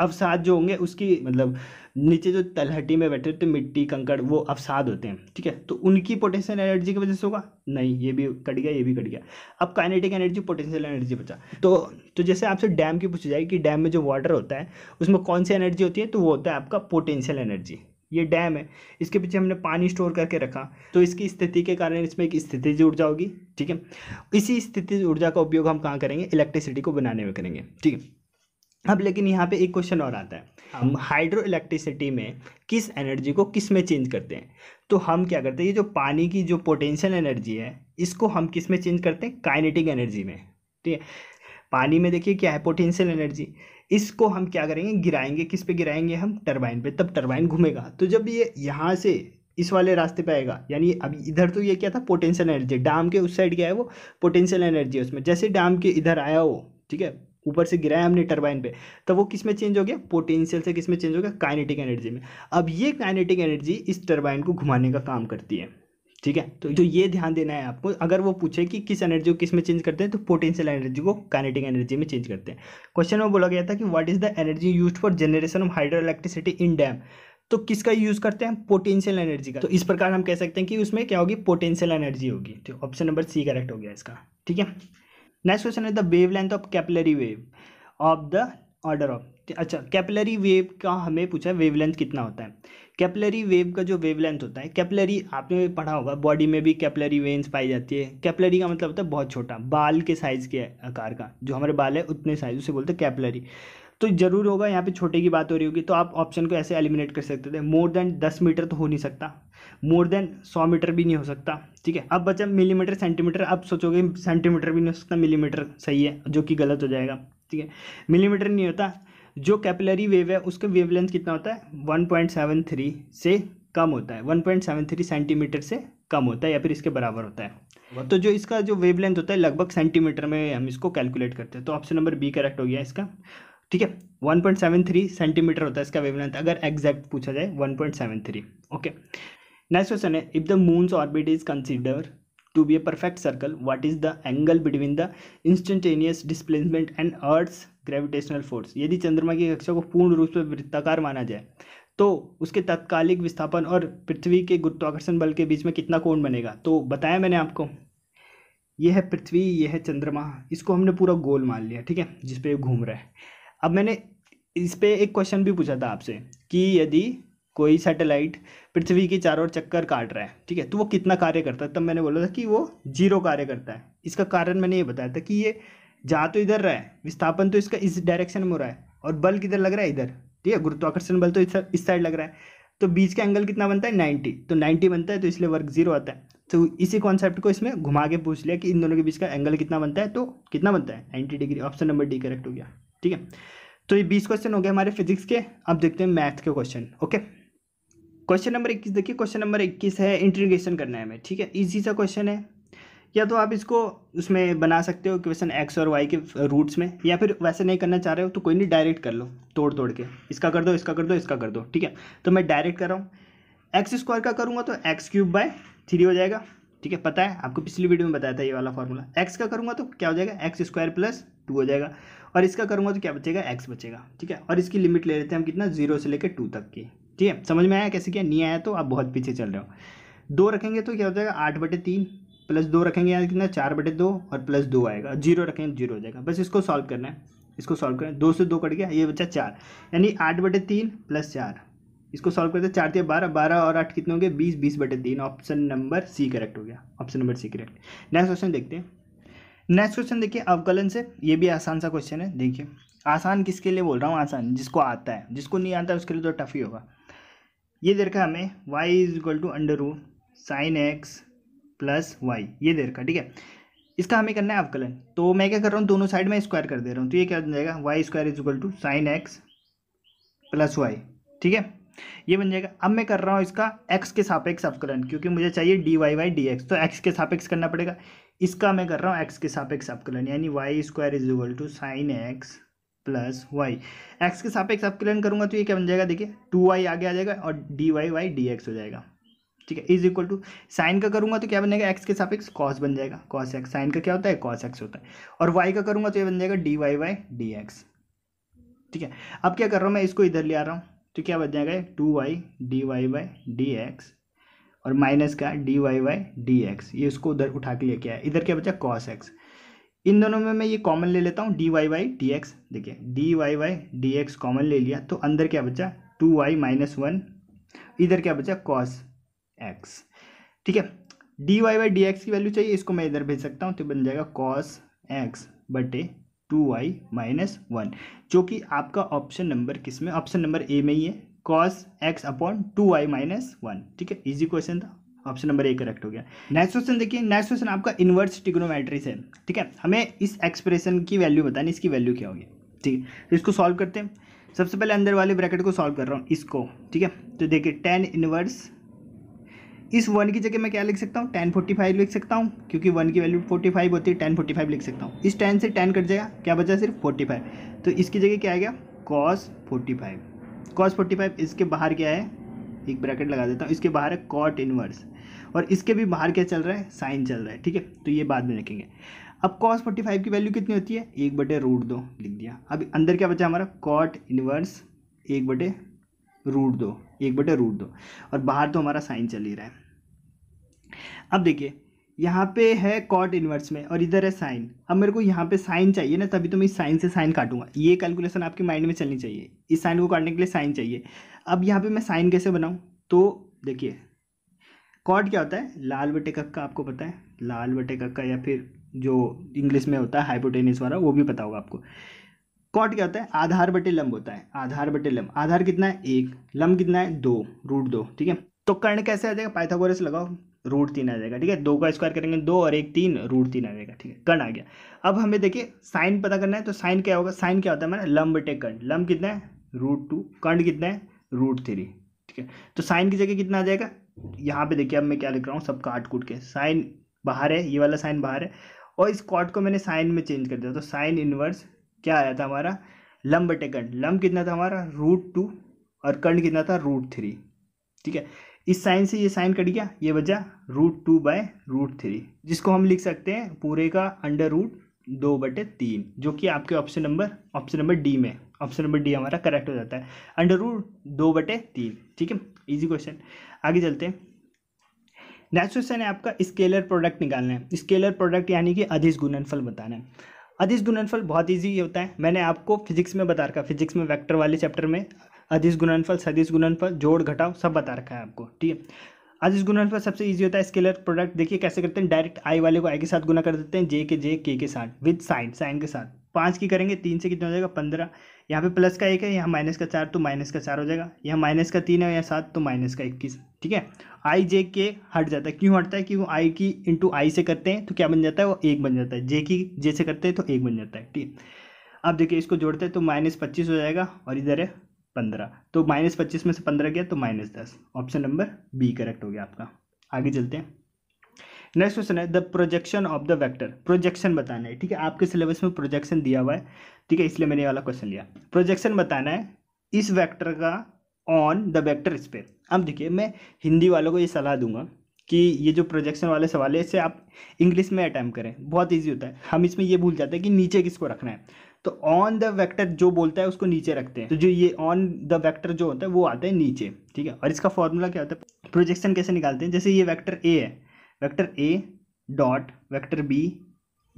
अवसाद जो होंगे उसकी मतलब नीचे जो तलहटी में बैठे होते मिट्टी कंकड़ वो अवसाद होते हैं ठीक है तो उनकी पोटेंशियल एनर्जी की वजह से होगा नहीं ये भी कट गया ये भी कट गया अब काइनेटिक एनर्जी पोटेंशियल एनर्जी बचा तो तो जैसे आपसे डैम की पूछी जाएगी कि डैम में जो वाटर होता है उसमें कौन सी एनर्जी होती है तो वो होता है आपका पोटेंशियल एनर्जी ये डैम है इसके पीछे हमने पानी स्टोर करके रखा तो इसकी स्थिति के कारण इसमें एक जी ऊर्जा होगी ठीक है इसी स्थिति ऊर्जा का उपयोग हम कहाँ करेंगे इलेक्ट्रिसिटी को बनाने में करेंगे ठीक है अब लेकिन यहाँ पे एक क्वेश्चन और आता है हाँ। हम हाइड्रो इलेक्ट्रिसिटी में किस एनर्जी को किस में चेंज करते हैं तो हम क्या करते हैं ये जो पानी की जो पोटेंशियल एनर्जी है इसको हम किस में चेंज करते हैं काइनेटिक एनर्जी में ठीक है पानी में देखिए क्या है पोटेंशियल एनर्जी इसको हम क्या करेंगे गिराएंगे किस पे गिराएंगे हम टरबाइन पे तब टरबाइन घूमेगा तो जब ये यहाँ से इस वाले रास्ते पे आएगा यानी अभी इधर तो ये क्या था पोटेंशियल एनर्जी डाम के उस साइड क्या है वो पोटेंशियल एनर्जी है उसमें जैसे डाम के इधर आया हो ठीक है ऊपर से गिराया हमने टरबाइन पे तो वो किस में चेंज हो गया पोटेंशियल से किस में चेंज हो गया काइनेटिक एनर्जी में अब ये काइनेटिक एनर्जी इस टरबाइन को घुमाने का काम करती है ठीक है तो जो ये ध्यान देना है आपको अगर वो पूछे कि किस एनर्जी को किस में चेंज करते हैं तो पोटेंशियल एनर्जी को काइनेटिक एनर्जी में चेंज करते हैं क्वेश्चन में बोला गया था कि what is the energy use for generation of hydroelectricity in dam तो किसका यूज करते हैं पोटेंशियल एनर्जी का तो इस प्रकार हम कह सकते हैं कि उसमें क्या होगी पोटेंशियल एनर्जी होगी तो ऑप्शन नंबर सी करेक्ट हो गया इसका ठीक है next question is the wavelength of capillary wave of the order of अच्छा कैपलरी वेव का हमें पूछा है वेवलेंथ कितना होता है कैपलरी वेव का जो वेवलेंथ होता है कैपलरी आपने पढ़ा होगा बॉडी में भी कैपलरी वेन्स पाई जाती है कैपलरी का मतलब होता है बहुत छोटा बाल के साइज़ के आकार का जो हमारे बाल है उतने साइज उसे बोलते हैं कैपलरी तो ज़रूर होगा यहाँ पे छोटे की बात हो रही होगी तो आप ऑप्शन को ऐसे एलिमिनेट कर सकते थे मोर देन दस मीटर तो हो नहीं सकता मोर देन सौ मीटर भी नहीं हो सकता ठीक है अब बचा मिलीमीटर सेंटीमीटर अब सोचोगे सेंटीमीटर भी नहीं हो सकता मिलीमीटर सही है जो कि गलत हो जाएगा ठीक है मिलीमीटर नहीं होता जो कैपिलरी वेव है उसका वेव कितना होता है वन पॉइंट सेवन थ्री से कम होता है one point seven three centimetre से कम होता है या फिर इसके बराबर होता है तो जो इसका जो वेवलेंथ होता है लगभग सेंटीमीटर में हम इसको कैलकुलेट करते हैं तो ऑप्शन नंबर बी करेक्ट हो गया इसका ठीक है 1.73 सेंटीमीटर होता है इसका वेवलेंथ अगर एग्जैक्ट पूछा जाए 1.73 ओके नेक्स्ट क्वेश्चन है if the moon's orbit is consider to be a perfect circle what is the angle between the instantaneous displacement and earth's gravitational force यदि चंद्रमा की कक्षा को पूर्ण रूप से वृत्ताकार माना जाए तो उसके तत्कालिक विस्थापन और पृथ्वी के गुरुत्वाकर्षण बल के बीच में कितना कोण बनेगा तो बताया मैंने आपको यह है पृथ्वी यह है चंद्रमा इसको हमने पूरा गोल मान लिया ठीक है जिसपे ये घूम रहा है अब मैंने इस पर एक क्वेश्चन भी पूछा था आपसे कि यदि कोई सैटेलाइट पृथ्वी के चारों ओर चक्कर काट रहा है ठीक है तो वो कितना कार्य करता है तब मैंने बोला था कि वो जीरो कार्य करता है इसका कारण मैंने ये बताया था कि ये जा तो इधर रहा है विस्थापन तो इसका इस डायरेक्शन में हो रहा है और बल किधर लग रहा है इधर ठीक है गुरुत्वाकर्षण बल तो इस साइड लग रहा है तो बीच का एंगल कितना बनता है नाइन्टी तो नाइन्टी बनता है तो इसलिए वर्ग जीरो आता है तो इसी कॉन्सेप्ट को इसमें घुमा के पूछ लिया कि इन दोनों के बीच का एंगल कितना बनता है तो कितना बनता है ninety degree option number D correct हो गया ठीक है तो ये बीस क्वेश्चन हो गए हमारे फिजिक्स के अब देखते हैं मैथ के क्वेश्चन ओके क्वेश्चन नंबर इक्कीस देखिए क्वेश्चन नंबर इक्कीस है इंटीग्रेशन करना है हमें ठीक है इजी सा क्वेश्चन है या तो आप इसको उसमें बना सकते हो क्वेश्चन एक्स और वाई के रूट्स में या फिर वैसे नहीं करना चाह रहे हो तो कोई नहीं डायरेक्ट कर लो तोड़ तोड़ के इसका कर दो इसका कर दो इसका कर दो ठीक है तो मैं डायरेक्ट कर रहा हूँ एक्स स्क्वायर का करूँगा तो एक्स क्यूब बाय थ्री हो जाएगा ठीक है पता है आपको पिछली वीडियो में बताया था ये वाला फॉर्मूला एक्स का करूँगा तो क्या हो जाएगा एक्स स्क्वायर प्लस टू हो जाएगा और इसका करूँगा तो क्या बचेगा एक्स बचेगा ठीक है और इसकी लिमिट ले लेते हैं हम कितना जीरो से लेकर टू तक की ठीक है समझ में आया कैसे क्या नहीं आया तो आप बहुत पीछे चल रहे हो दो रखेंगे तो क्या हो जाएगा आठ बटे तीन प्लस दो रखेंगे यहाँ कितना चार बटे दो और प्लस दो आएगा जीरो रखेंगे तो जीरो हो जाएगा बस इसको सॉल्व करना है इसको सॉल्व करना है दो से दो कट गया ये बच्चा चार यानी आठ बटे तीन प्लस चार इसको सॉल्व करते चार तीन बारह बारह और आठ कितने होंगे बीस बीस बटे तीन ऑप्शन नंबर सी करेक्ट हो गया option number C correct next question देखते हैं नेक्स्ट क्वेश्चन देखिए अवकलन से ये भी आसान सा क्वेश्चन है देखिए आसान किसके लिए बोल रहा हूँ आसान जिसको आता है जिसको नहीं आता है उसके लिए तो टफ ही होगा ये दे रखा हमें Y is equal to under root sine X plus Y ये दे रखा ठीक है इसका हमें करना है अवकलन तो मैं क्या कर रहा हूँ दोनों साइड में स्क्वायर कर दे रहा हूँ तो ये क्या बन जाएगा Y square is equal to sine X plus Y ठीक है ये बन जाएगा अब मैं कर रहा हूँ इसका एक्स के सापेक्ष अवकलन क्योंकि मुझे चाहिए D Y by D X तो एक्स के सापेक्ष करना पड़ेगा इसका मैं कर रहा हूँ एक्स के सापेक्ष अपकलन यानी Y square is equal to sine X plus Y X के सापेक्ष अपकलन करूँगा तो ये क्या बन जाएगा देखिए टू वाई आगे आ जाएगा और D Y by D X हो जाएगा ठीक है इज इक्वल टू साइन का करूँगा तो क्या बनेगा एक्स के सापेक्ष कॉस बन जाएगा कॉस एक्स साइन का क्या होता है कॉस एक्स होता है और वाई का करूँगा तो ये बन जाएगा D Y by D X ठीक है अब क्या कर रहा हूँ मैं इसको इधर ले आ रहा हूँ तो क्या बन जाएगा two Y D Y by D X और माइनस का D Y by D X ये उसको उधर उठा के लेके आया इधर क्या बचा कॉस एक्स इन दोनों में मैं ये कॉमन ले लेता हूँ D Y by D X देखिए D Y by D X common ले लिया तो अंदर क्या बचा टू वाई माइनस वन इधर क्या बचा कॉस एक्स ठीक है D Y by D X की वैल्यू चाहिए इसको मैं इधर भेज सकता हूँ तो बन जाएगा कॉस एक्स बटे टू वाई माइनस वन जो कि आपका ऑप्शन नंबर किस में ऑप्शन नंबर ए में ही है cos X upon two Y minus one ठीक है इजी क्वेश्चन था ऑप्शन नंबर ए करेक्ट हो गया नेक्स्ट क्वेश्चन देखिए नेक्स्ट क्वेश्चन आपका इन्वर्स टिग्नोमेट्री से ठीक है हमें इस एक्सप्रेशन की वैल्यू बतानी इसकी वैल्यू क्या होगी ठीक है तो इसको सॉल्व करते हैं सबसे पहले अंदर वाले ब्रैकेट को सॉल्व कर रहा हूँ इसको ठीक है तो देखिए टेन इन्वर्स इस वन की जगह मैं क्या लिख सकता हूँ टेन फोर्टी फाइव लिख सकता हूँ क्योंकि वन की वैल्यू फोर्टी फाइव होती है टेन फोर्टी फाइव लिख सकता हूँ इस टेन से टेन कट जाएगा क्या बचा सिर्फ फोर्टी फाइव तो इसकी जगह क्या आ गया cos forty five cos forty five इसके बाहर क्या है एक ब्रैकेट लगा देता हूँ इसके बाहर है कॉट इनवर्स और इसके भी बाहर क्या चल रहा है साइन चल रहा है ठीक है तो ये बाद में रखेंगे अब कॉस फोर्टी फाइव की वैल्यू कितनी होती है एक बटे रूट दो लिख दिया अब अंदर क्या बचा हमारा कॉट इनवर्स एक बटे रूट दो एक बटे रूट दो और बाहर तो हमारा साइन चल ही रहा है अब देखिए यहाँ पे है कॉट इन्वर्स में और इधर है साइन अब मेरे को यहाँ पे साइन चाहिए ना तभी तो मैं साइन से साइन काटूंगा ये कैलकुलेशन आपके माइंड में चलनी चाहिए इस साइन को काटने के लिए साइन चाहिए अब यहाँ पे मैं साइन कैसे बनाऊँ तो देखिए कॉट क्या होता है लाल बटे कक्का आपको पता है लाल बटे कक्का या फिर जो इंग्लिश में होता है हाइपोटेनिस वाला वो भी पता होगा आपको कॉट क्या होता है आधार बटे लम्ब होता है आधार बटे लम्ब आधार कितना है एक लम्ब कितना है दो रूट दो ठीक है तो कर्ण कैसे आ जाएगा पाइथागोरस लगाओ रूट तीन आ जाएगा ठीक है दो का स्क्वायर करेंगे दो और एक तीन रूट तीन आ जाएगा ठीक है कर्ण आ गया अब हमें देखिए साइन पता करना है तो साइन क्या होगा साइन क्या होता है मैंने लंब टेक कर्ण लंब कितना है रूट टू कर्ण कितना है रूट थ्री ठीक है तो साइन की जगह कितना आ जाएगा यहाँ पे देखिए अब मैं क्या लिख रहा हूँ सब काट कूट के साइन बाहर है ये वाला साइन बाहर है और इस कॉट को मैंने साइन में चेंज कर दिया तो साइन इनवर्स क्या आया था हमारा लंब बटे कर्ण लंब कितना था हमारा रूट टू और कर्ण कितना था रूट थ्री ठीक है इस साइन से ये साइन कट गया ये बचा root two by root three जिसको हम लिख सकते हैं पूरे का अंडर रूट दो बटे तीन जो कि आपके option number option number D में ऑप्शन नंबर डी हमारा करेक्ट हो जाता है अंडर रूट दो बटे तीन ठीक है इजी क्वेश्चन आगे चलते हैं नेक्स्ट क्वेश्चन है आपका स्केलर प्रोडक्ट निकालना है स्केलर प्रोडक्ट यानी कि अधिस गुणनफल बताना है अधिस गुणनफल बहुत ईजी होता है मैंने आपको फिजिक्स में बता रखा फिजिक्स में वैक्टर वाले चैप्टर में अधिस गुणनफल सदिश गुणनफल जोड़ घटाव सब बता रखा है आपको ठीक है अधिस गुणनफल सबसे ईजी होता है स्केलर प्रोडक्ट देखिए कैसे करते हैं डायरेक्ट आई वाले को आई के साथ गुना कर देते हैं जे के जे के के साथ विद साइन साइन के साथ पाँच की करेंगे तीन से कितना हो जाएगा पंद्रह यहाँ पे प्लस का एक है यहाँ माइनस का चार तो माइनस का चार हो जाएगा यहाँ माइनस का तीन है या सात तो माइनस का इक्कीस ठीक है आई जे के हट जाता है क्यों हटता है वो आई की इंटू आई से करते हैं तो क्या बन जाता है वो एक बन जाता है जे की जे से करते हैं तो एक बन जाता है ठीक है अब देखिए इसको जोड़ते हैं तो माइनस पच्चीस हो जाएगा और इधर है पंद्रह तो माइनस पच्चीस में से पंद्रह गया तो माइनस दस ऑप्शन नंबर बी करेक्ट हो गया आपका आगे चलते हैं नेक्स्ट क्वेश्चन है the projection of the vector projection बताना है ठीक है आपके सिलेबस में प्रोजेक्शन दिया हुआ है ठीक है इसलिए मैंने ये वाला क्वेश्चन लिया प्रोजेक्शन बताना है इस वेक्टर का ऑन द वेक्टर स्पेस अब देखिए मैं हिंदी वालों को ये सलाह दूंगा कि ये जो प्रोजेक्शन वाले सवाल है इसे आप इंग्लिश में अटैम्प करें बहुत ईजी होता है हम इसमें ये भूल जाते हैं कि नीचे किसको रखना है तो ऑन द वेक्टर जो बोलता है उसको नीचे रखते हैं तो जो ये ऑन द वेक्टर जो होता है वो आता है नीचे ठीक है और इसका फॉर्मूला क्या होता है प्रोजेक्शन कैसे निकालते हैं जैसे ये वैक्टर ए है vector A dot vector B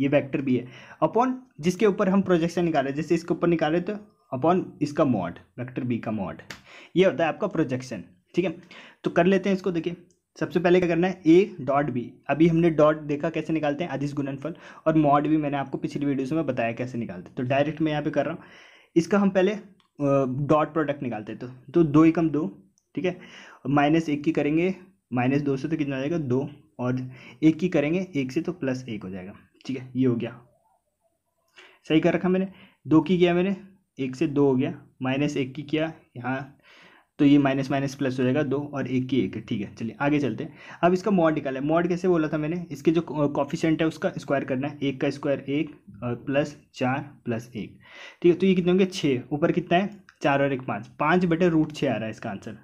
ये वैक्टर बी है अपॉन जिसके ऊपर हम प्रोजेक्शन निकाले जैसे इसके ऊपर निकाले तो अपॉन इसका मॉड वैक्टर बी का मॉड ये होता है आपका प्रोजेक्शन ठीक है तो कर लेते हैं इसको देखिए सबसे पहले क्या करना है ए डॉट बी अभी हमने डॉट देखा कैसे निकालते हैं अधिस गुणनफल और मॉड भी मैंने आपको पिछली वीडियोस में बताया कैसे निकालते हैं तो डायरेक्ट मैं यहाँ पे कर रहा हूँ इसका हम पहले डॉट प्रोडक्ट निकालते हैं तो तो दो एकम दो ठीक है माइनस एक की करेंगे माइनस दो से तो कितना हो जाएगा दो और एक की करेंगे एक से तो प्लस एक हो जाएगा ठीक है ये हो गया सही कर रखा मैंने दो की किया मैंने एक से दो हो गया माइनस एक की किया यहाँ तो ये माइनस माइनस प्लस हो जाएगा दो और एक की एक ठीक है चलिए आगे चलते हैं अब इसका मॉड निकाला है मॉड कैसे बोला था मैंने इसके जो कॉफिशेंट है उसका स्क्वायर करना है एक का स्क्वायर एक और प्लस चार प्लस एक ठीक है तो ये कितने होंगे छः ऊपर कितना है चार और एक पाँच पाँच बटे रूट छः आ रहा है इसका आंसर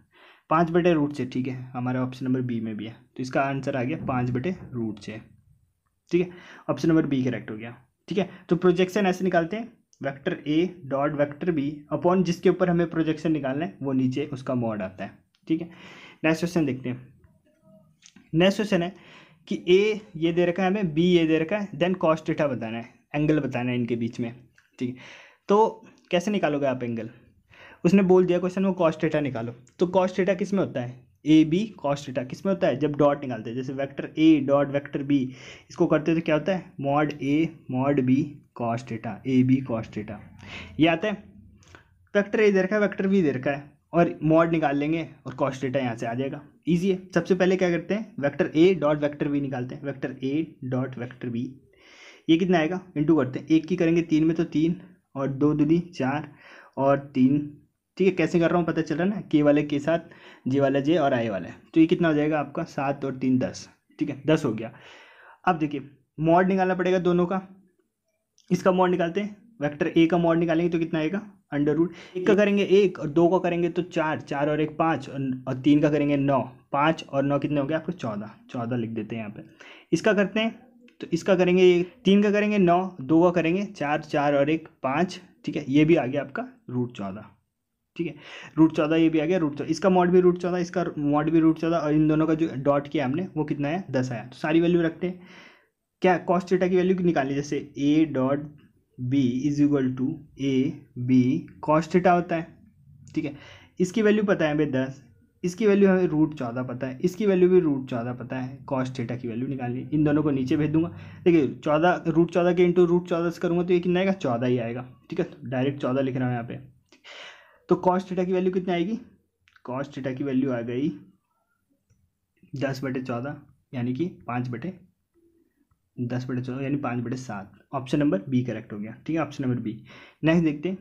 पाँच बटे रूट छः ठीक है हमारा ऑप्शन नंबर बी में भी है तो इसका आंसर आ गया पाँच बटे रूट छः ठीक है ऑप्शन नंबर बी करेक्ट हो गया ठीक है तो प्रोजेक्शन ऐसे निकालते हैं vector A dot vector B upon जिसके ऊपर हमें प्रोजेक्शन निकालना है वो नीचे उसका मॉड आता है ठीक है नेक्स्ट क्वेश्चन देखते हैं नेक्स्ट क्वेश्चन है कि ए ये दे रखा है हमें बी ये दे रखा है देन कॉस्ट डेटा बताना है एंगल बताना है इनके बीच में ठीक है तो कैसे निकालोगे आप एंगल उसने बोल दिया क्वेश्चन वो कॉस्ट डेटा निकालो तो कॉस्ट डेटा किस में होता है ए बी कॉस्ट डेटा किस में होता है जब डॉट निकालते हैं जैसे vector A dot vector B इसको करते तो क्या होता है mod A mod B cos theta A B cos theta ये आता है वैक्टर ए देखा है वैक्टर बी देखा है और मॉड निकाल लेंगे और कॉस्ट डेटा यहाँ से आ जाएगा ईजी है सबसे पहले क्या करते हैं vector A dot vector B निकालते हैं vector A dot vector B ये कितना आएगा इंटू करते हैं एक की करेंगे तीन में तो तीन और दो दूनी चार और तीन ठीक है कैसे कर रहा हूँ पता चल रहा है ना के वाले के साथ जे वाला जे और आई वाला है तो ये कितना हो जाएगा आपका सात और तीन दस ठीक है दस हो गया अब देखिए मॉड निकालना पड़ेगा दोनों का इसका मॉड निकालते हैं वेक्टर ए का मॉड निकालेंगे तो कितना आएगा अंडर रूट एक का करेंगे एक और दो का करेंगे तो चार चार और एक पाँच और तीन का करेंगे नौ पाँच और नौ कितने हो गया आपको चौदह चौदह लिख देते हैं यहाँ पे इसका करते हैं तो इसका करेंगे तीन का करेंगे नौ दो का करेंगे चार चार और एक पाँच ठीक है ये भी आ गया आपका रूट चौदह ठीक है रूट चौदह ये भी आ गया रूट चौदह इसका मॉड भी रूट चौदह इसका मॉड भी रूट चौदह और इन दोनों का जो डॉट किया हमने वो कितना है दस आया तो सारी वैल्यू रखते हैं क्या कॉस्ट थीटा की वैल्यू निकाली जैसे A dot B is equal to A B cos theta होता है ठीक है इसकी वैल्यू पता है हमें दस इसकी वैल्यू हमें रूट चौदह पता है इसकी वैल्यू भी रूट चौदह पता है कॉस्ट थीटा की वैल्यू निकालनी इन दोनों को नीचे भेज दूंगा देखिए चौदह रूट चौदह के इंटू रूट चौदह से करूँगा तो ये कितना आएगा चौदह ही आएगा ठीक है डायरेक्ट तो चौदह लिख रहा हूँ यहाँ पे तो कॉस्ट थीटा की वैल्यू कितनी आएगी कॉस्ट थीटा की वैल्यू आ गई दस बटे चौदह यानी कि पाँच बटे दस बटे चौदह यानी पाँच बटे सात ऑप्शन नंबर बी करेक्ट हो गया ठीक है ऑप्शन नंबर बी नेक्स्ट देखते हैं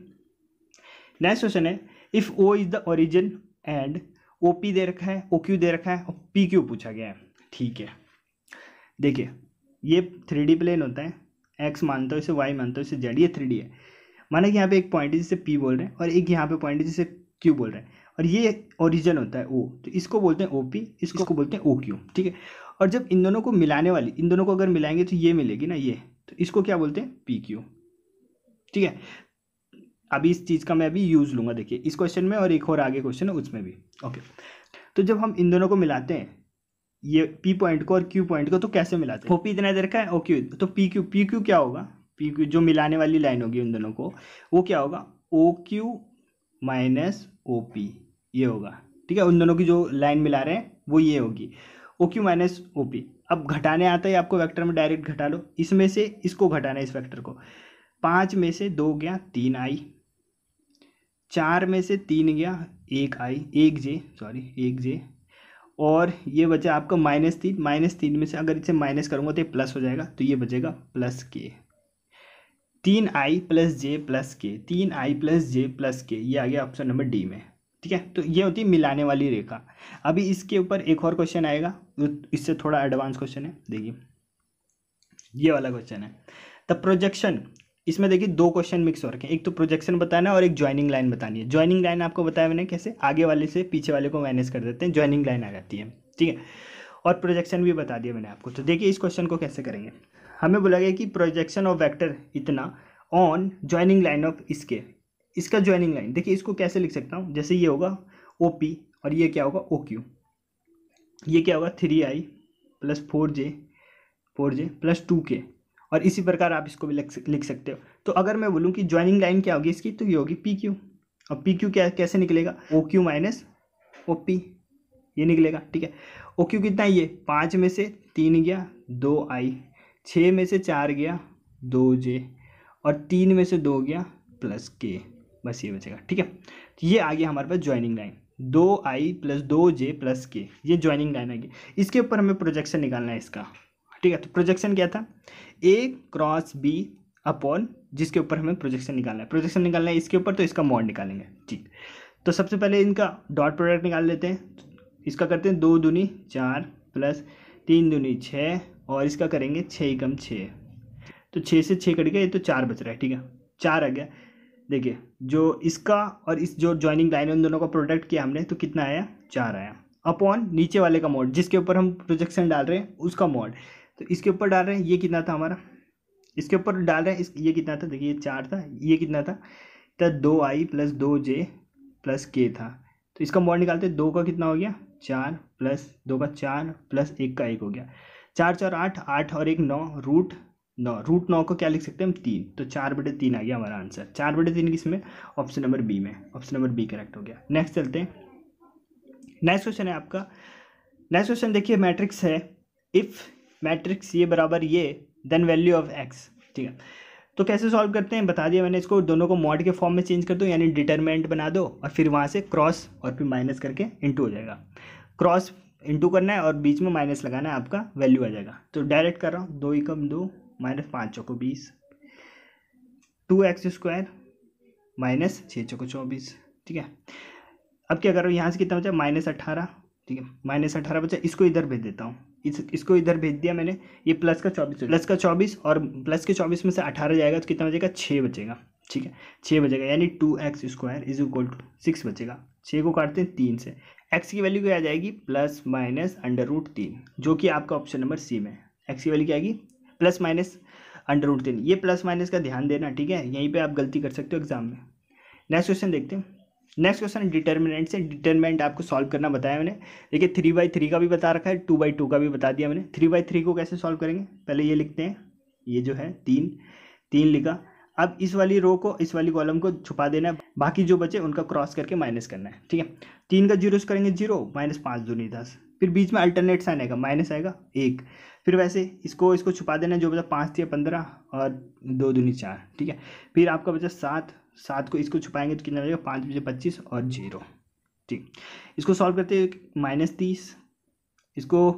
नेक्स्ट क्वेश्चन है if O is the origin and O P दे रखा है ओ क्यू दे रखा है और पी क्यू पूछा गया है ठीक है देखिए ये थ्री डी प्लेन होता है एक्स मानता हूँ इसे वाई मानता हूँ इसे जेड ये थ्री डी है माना कि यहाँ पे एक पॉइंट है जिसे पी बोल रहे हैं और एक यहाँ पे पॉइंट है जिसे क्यू बोल रहे हैं और ये ओरिजिन होता है ओ तो इसको बोलते हैं ओ पी इसको, इसको बोलते हैं ओ क्यू ठीक है और जब इन दोनों को मिलाने वाली इन दोनों को अगर मिलाएंगे तो ये मिलेगी ना ये तो इसको क्या बोलते हैं पी क्यू ठीक है अभी इस चीज़ का मैं अभी यूज़ लूँगा देखिए इस क्वेश्चन में और एक और आगे क्वेश्चन है उसमें भी ओके तो जब हम इन दोनों को मिलाते हैं ये पी पॉइंट को और क्यू पॉइंट को तो कैसे मिलाते हैं ओ पी इतना देर का है ओ क्यू तो पी क्यू पी क्यू क्या होगा पी क्यू जो मिलाने वाली लाइन होगी उन दोनों को वो क्या होगा O Q minus O P ये होगा ठीक है उन दोनों की जो लाइन मिला रहे हैं वो ये होगी O Q minus O P अब घटाने आता है आपको वेक्टर में डायरेक्ट घटा लो इसमें से इसको घटाना है इस वेक्टर को पाँच में से दो गया तीन आई चार में से तीन गया एक आई एक जे सॉरी एक जे और ये बचा आपका माइनस तीन माइनस तीन में से अगर इसे माइनस करूँगा तो ये प्लस हो जाएगा तो ये बचेगा प्लस के तीन आई प्लस जे प्लस के तीन आई प्लस जे प्लस के ये आ गया ऑप्शन नंबर डी में ठीक है तो ये होती है मिलाने वाली रेखा अभी इसके ऊपर एक और क्वेश्चन आएगा तो इससे थोड़ा एडवांस क्वेश्चन है देखिए ये वाला क्वेश्चन है द प्रोजेक्शन इसमें देखिए दो क्वेश्चन मिक्स हो रखे हैं एक तो प्रोजेक्शन बताना है और एक ज्वाइनिंग लाइन बतानी है ज्वाइनिंग लाइन आपको बताया मैंने कैसे आगे वाले से पीछे वाले को मैनेज कर देते हैं ज्वाइनिंग लाइन आ जाती है ठीक है और प्रोजेक्शन भी बता दिया मैंने आपको तो देखिए इस क्वेश्चन को कैसे करेंगे हमें बोला गया कि प्रोजेक्शन ऑफ वैक्टर इतना ऑन ज्वाइनिंग लाइन ऑफ इसके इसका ज्वाइनिंग लाइन देखिए इसको कैसे लिख सकता हूँ जैसे ये होगा ओ पी और ये क्या होगा ओ क्यू ये क्या होगा three I plus four J four J plus two K और इसी प्रकार आप इसको भी लिख सकते हो तो अगर मैं बोलूँ कि ज्वाइनिंग लाइन क्या होगी इसकी तो ये होगी पी क्यू और पी क्यू क्या कैसे निकलेगा O Q minus O P ये निकलेगा ठीक है ओ क्यू कितना ये पाँच में से तीन गया दो आई छः में से चार गया दो जे और तीन में से दो गया प्लस के बस ये बचेगा ठीक है तो ये आ गया हमारे पास ज्वाइनिंग लाइन दो आई प्लस दो जे प्लस के ये ज्वाइनिंग लाइन आ गई इसके ऊपर हमें प्रोजेक्शन निकालना है इसका ठीक है तो प्रोजेक्शन क्या था ए क्रॉस बी अपॉन जिसके ऊपर हमें प्रोजेक्शन निकालना है प्रोजेक्शन निकालना है इसके ऊपर तो इसका मॉड निकालेंगे ठीक तो सबसे पहले इनका डॉट प्रोडक्ट निकाल लेते हैं इसका करते हैं दो दूनी चार प्लस तीन दूनी छः और इसका करेंगे छः कम छः तो छः से छः कट गया ये तो चार बच रहा है ठीक है चार आ गया देखिए जो इसका और इस जो ज्वाइनिंग लाइन है उन दोनों का प्रोडक्ट किया हमने तो कितना आया चार आया अपॉन नीचे वाले का मॉड जिसके ऊपर हम प्रोजेक्शन डाल रहे हैं उसका मॉड तो इसके ऊपर डाल रहे हैं ये कितना था हमारा इसके ऊपर डाल रहे हैं इस ये कितना था देखिए ये चार था ये कितना था तो दो आई प्लस दो जे प्लस के था तो इसका मॉड निकालते दो का कितना हो गया चार प्लस दो का चार प्लस एक का एक हो गया चार चार आठ आठ और एक नौ रूट नौ रूट नौ को क्या लिख सकते हैं हम तीन तो चार बटे तीन आ गया हमारा आंसर चार बटे तीन किस में ऑप्शन नंबर बी में ऑप्शन नंबर बी करेक्ट हो गया नेक्स्ट चलते हैं नेक्स्ट क्वेश्चन है आपका नेक्स्ट क्वेश्चन देखिए मैट्रिक्स है इफ़ मैट्रिक्स ये बराबर ये देन वैल्यू ऑफ एक्स ठीक है तो कैसे सॉल्व करते हैं बता दिया मैंने इसको दोनों को मॉड के फॉर्म में चेंज कर दो यानी डिटरमेंट बना दो और फिर वहाँ से क्रॉस और फिर माइनस करके इंटू हो जाएगा क्रॉस इंटू करना है और बीच में माइनस लगाना है आपका वैल्यू आ जाएगा तो डायरेक्ट कर रहा हूँ दो ही कम दो माइनस पाँच चौको बीस टू एक्स स्क्वायर माइनस छः चौको चौबीस ठीक है अब क्या कर रहा हूँ यहाँ से कितना बचा माइनस अठारह ठीक है माइनस अठारह बचा इसको इधर भेज देता हूँ इस इसको इधर भेज दिया मैंने ये प्लस का चौबीस प्लस का चौबीस और प्लस के चौबीस में से अठारह जाएगा तो कितना बचेगा छः बचेगा ठीक है छः बचेगा यानी two X square is equal to six बचेगा छः को काटते हैं तीन से एक्स की वैल्यू क्या आ जाएगी प्लस माइनस अंडर रूट तीन जो कि आपका ऑप्शन नंबर सी में है एक्स की वैल्यू क्या आएगी प्लस माइनस अंडर रूट तीन ये प्लस माइनस का ध्यान देना ठीक है यहीं पे आप गलती कर सकते हो एग्जाम में नेक्स्ट क्वेश्चन देखते हैं नेक्स्ट क्वेश्चन डिटर्मिनेंट से डिटर्मिनेंट आपको सॉल्व करना बताया मैंने देखिए थ्री बाई थ्री का भी बता रखा है टू बाई टू का भी बता दिया मैंने थ्री बाई थ्री को कैसे सॉल्व करेंगे पहले ये लिखते हैं ये जो है तीन तीन लिखा अब इस वाली रो को इस वाली कॉलम को छुपा देना है बाकी जो बचे उनका क्रॉस करके माइनस करना है ठीक है तीन का जीरो करेंगे जीरो माइनस पाँच दूनी दस फिर बीच में अल्टरनेट साइन आएगा माइनस आएगा एक फिर वैसे इसको इसको छुपा देना जो बचा पाँच थी पंद्रह और दो दूनी चार ठीक है फिर आपका बचा सात सात को इसको छुपाएंगे तो कितना रहेगा पाँच बजे पच्चीस और जीरो ठीक इसको सॉल्व करते माइनस तीस इसको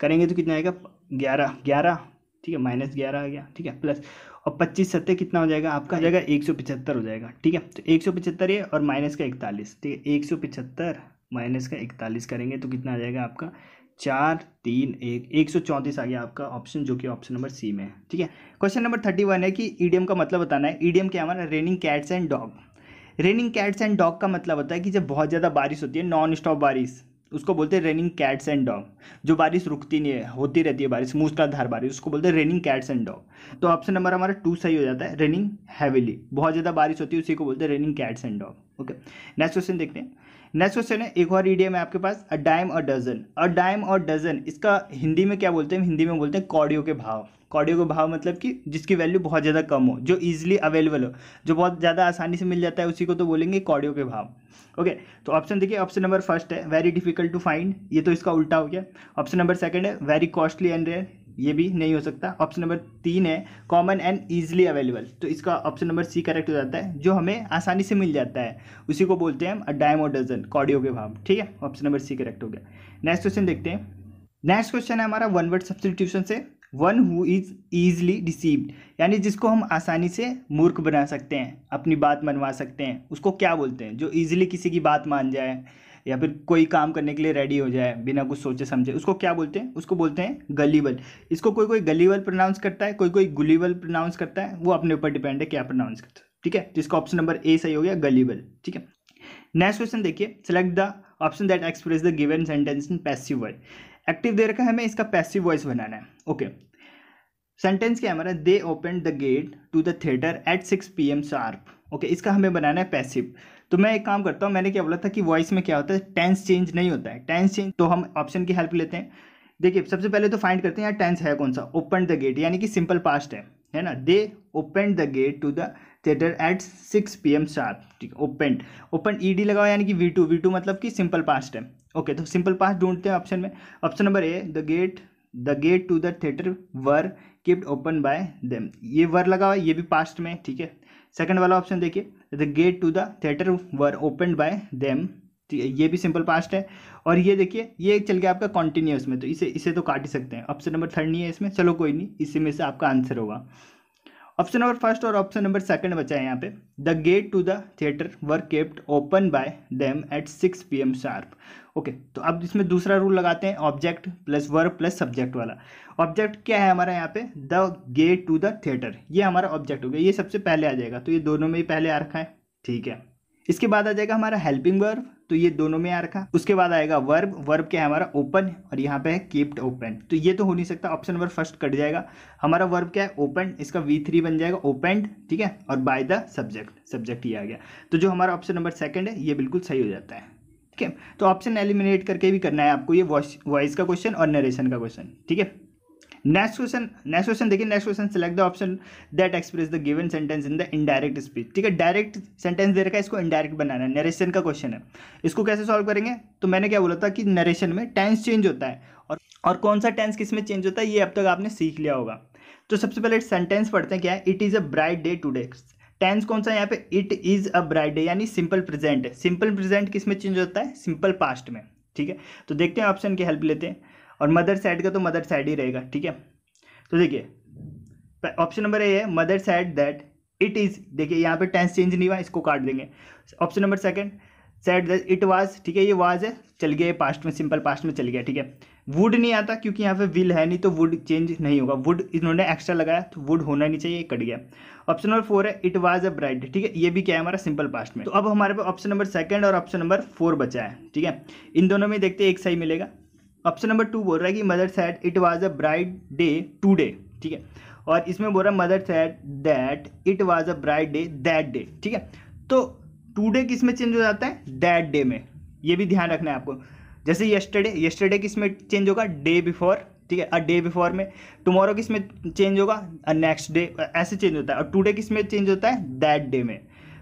करेंगे तो कितना आएगा ग्यारह ग्यारह ठीक है माइनस ग्यारह आ गया ठीक है प्लस और पच्चीस सत्तर कितना हो जाएगा आपका आ जाएगा एक सौ पिछहत्तर हो जाएगा ठीक है तो एक सौ पिछहत्तर है और माइनस का इकतालीस ठीक है एक सौ पिचहत्तर माइनस का इकतालीस करेंगे तो कितना आ जाएगा आपका चार तीन एक एक सौ चौंतीस आ गया आपका ऑप्शन जो कि ऑप्शन नंबर सी में है ठीक है क्वेश्चन नंबर थर्टी वन है कि ईडीएम का मतलब बताना है ईडीएम क्या हमारा raining cats and dog raining cats and dog का मतलब होता है कि जब बहुत ज़्यादा बारिश होती है नॉन स्टॉप बारिश उसको बोलते हैं रेनिंग कैट्स एंड डॉग जो बारिश रुकती नहीं है होती रहती है बारिश मूसलाधार बारिश उसको बोलते हैं रेनिंग कैट्स एंड डॉग तो ऑप्शन नंबर हमारा टू सही हो जाता है रेनिंग हैविली बहुत ज़्यादा बारिश होती है उसी को बोलते हैं raining cats and dog okay next question देखते हैं नेक्स्ट क्वेश्चन है एक और ईडियम है आपके पास अ डाइम और डजन अ डाइम और डजन इसका हिंदी में क्या बोलते हैं हिंदी में बोलते हैं कौड़ियों के भाव कौड़ियों के भाव मतलब कि जिसकी वैल्यू बहुत ज़्यादा कम हो जो ईजिली अवेलेबल हो जो बहुत ज़्यादा आसानी से मिल जाता है उसी को तो बोलेंगे कौड़ियों के भाव ओके तो ऑप्शन देखिए ऑप्शन नंबर फर्स्ट है वेरी डिफिकल्ट टू फाइंड ये तो इसका उल्टा हो गया ऑप्शन नंबर सेकंड है वेरी कॉस्टली एंड रेयर ये भी नहीं हो सकता ऑप्शन नंबर तीन है कॉमन एंड ईजिली अवेलेबल तो इसका ऑप्शन नंबर सी करेक्ट हो जाता है जो हमें आसानी से मिल जाता है उसी को बोलते हैं हम अ डायम और डजन कॉडियो के भाव ठीक है ऑप्शन नंबर सी करेक्ट हो गया नेक्स्ट क्वेश्चन देखते हैं नेक्स्ट क्वेश्चन है हमारा वन वर्ड सब्सटीट्यूशन से one who is easily received यानी जिसको हम आसानी से मूर्ख बना सकते हैं अपनी बात मनवा सकते हैं उसको क्या बोलते हैं जो ईजिली किसी की बात मान जाए या फिर कोई काम करने के लिए रेडी हो जाए बिना कुछ सोचे समझे उसको क्या बोलते हैं उसको बोलते हैं गलीबल इसको कोई कोई गलीवल प्रोनाउंस करता है कोई कोई गुलीवल प्रोनाउंस करता है वो अपने ऊपर डिपेंड है क्या प्रोनाउंस करता है ठीक है जिसका ऑप्शन नंबर ए सही हो गया गलीवल ठीक है नेक्स्ट क्वेश्चन देखिए select the option that express the given sentence in passive word active दे रखा है हमें इसका पैसिव वॉइस बनाना है ओके सेंटेंस क्या हमारा they open the gate to the theatre at six P M sharp okay इसका हमें बनाना है पैसिव तो मैं एक काम करता हूँ मैंने क्या बोला था कि वॉइस में क्या होता है टेंस चेंज नहीं होता है टेंस चेंज तो हम ऑप्शन की हेल्प लेते हैं देखिए सबसे पहले तो फाइंड करते हैं यार टेंस है कौन सा ओपन द गेट यानी कि सिंपल पास्ट है है ना they open the gate to the theatre at six P M sharp ठीक है ओपन ओपन ई डी लगाओ यानी कि वी टू वी टू मतलब कि सिंपल पास्ट है ओके तो सिंपल पास्ट ढूंढते हैं ऑप्शन में option number A the gate the gate to the theatre were kept open by them ये वर लगा हुआ है ये भी पास्ट में ठीक है सेकंड वाला ऑप्शन देखिए the gate to the theatre were open by them ये भी सिंपल पास्ट है और ये देखिए ये चल गया आपका कॉन्टिन्यूस में तो इसे इसे तो काट ही सकते हैं ऑप्शन नंबर थर्ड नहीं है इसमें चलो कोई नहीं इसी में से आपका आंसर होगा ऑप्शन नंबर फर्स्ट और ऑप्शन नंबर सेकंड बचा है यहाँ पे the gate to the theatre were kept open by them at six P M sharp okay तो अब इसमें दूसरा रूल लगाते हैं object plus verb plus subject वाला ऑब्जेक्ट क्या है हमारा यहाँ पे the gate to the theatre ये हमारा ऑब्जेक्ट हो गया ये सबसे पहले आ जाएगा तो ये दोनों में ही पहले आ रखा है ठीक है इसके बाद आ जाएगा हमारा हेल्पिंग वर्ब तो ये दोनों में आ रखा उसके बाद आएगा वर्ब वर्ब क्या है हमारा ओपन और यहाँ पे है कीप्ड ओपन तो ये तो हो नहीं सकता ऑप्शन वर्ब फर्स्ट कट जाएगा हमारा वर्ब क्या है ओपन इसका वी थ्री बन जाएगा ओपेंड ठीक है और बाय द सब्जेक्ट सब्जेक्ट ये आ गया तो जो हमारा ऑप्शन नंबर सेकेंड है ये बिल्कुल सही हो जाता है ठीक है तो ऑप्शन एलिमिनेट करके भी करना है आपको ये वॉइस का क्वेश्चन और नरेशन का क्वेश्चन ठीक है नेक्स्ट क्वेश्चन नेक्स्ट क्वेश्चन देखिए next question select the option that express the given sentence in the indirect speech ठीक है डायरेक्ट सेंटेंस दे रखा है इसको इनडायरेक्ट बनाना है नरेशन का क्वेश्चन है इसको कैसे सॉल्व करेंगे तो मैंने क्या बोला था कि नरेशन में टेंस चेंज होता है और और कौन सा टेंस किस में चेंज होता है ये अब तक आपने सीख लिया होगा तो सबसे पहले सेंटेंस पढ़ते हैं क्या है it is a bright day today tense कौन सा यहाँ पे it is a bright day यानी सिंपल प्रेजेंट सिंपल प्रेजेंट किस में चेंज होता है सिंपल पास्ट में ठीक है तो देखते हैं ऑप्शन की हेल्प लेते हैं और मदर साइड का तो मदर साइड ही रहेगा ठीक है तो देखिए ऑप्शन नंबर ए है mother said that it is देखिए यहाँ पे टेंस चेंज नहीं हुआ इसको काट देंगे option number second said that it was ठीक है ये वाज है चल गया पास्ट में सिंपल पास्ट में चल गया ठीक है वुड नहीं आता क्योंकि यहाँ पे विल है नहीं तो वुड चेंज नहीं होगा वुड इन्होंने एक्स्ट्रा लगाया तो वुड होना नहीं चाहिए कट गया ऑप्शन नंबर फोर है इट वाज अ ब्राइड ठीक है ये भी क्या है हमारा सिंपल पास्ट में तो अब हमारे पास ऑप्शन नंबर सेकंड और ऑप्शन नंबर फोर बचा है ठीक है इन दोनों में देखते एक सही मिलेगा ऑप्शन नंबर टू बोल रहा है कि mother said it was a bright day day ठीक है और इसमें बोल रहा है mother said that it was a bright day that day ठीक है तो टूडे किस में चेंज हो जाता है दैट डे में ये भी ध्यान रखना है आपको जैसे यस्टरडे यस्टरडे किस में चेंज होगा डे बिफोर ठीक है अ डे बिफोर में टुमारो किस में चेंज होगा अ नेक्स्ट डे ऐसे चेंज होता है और टुडे किस में चेंज होता है दैट डे में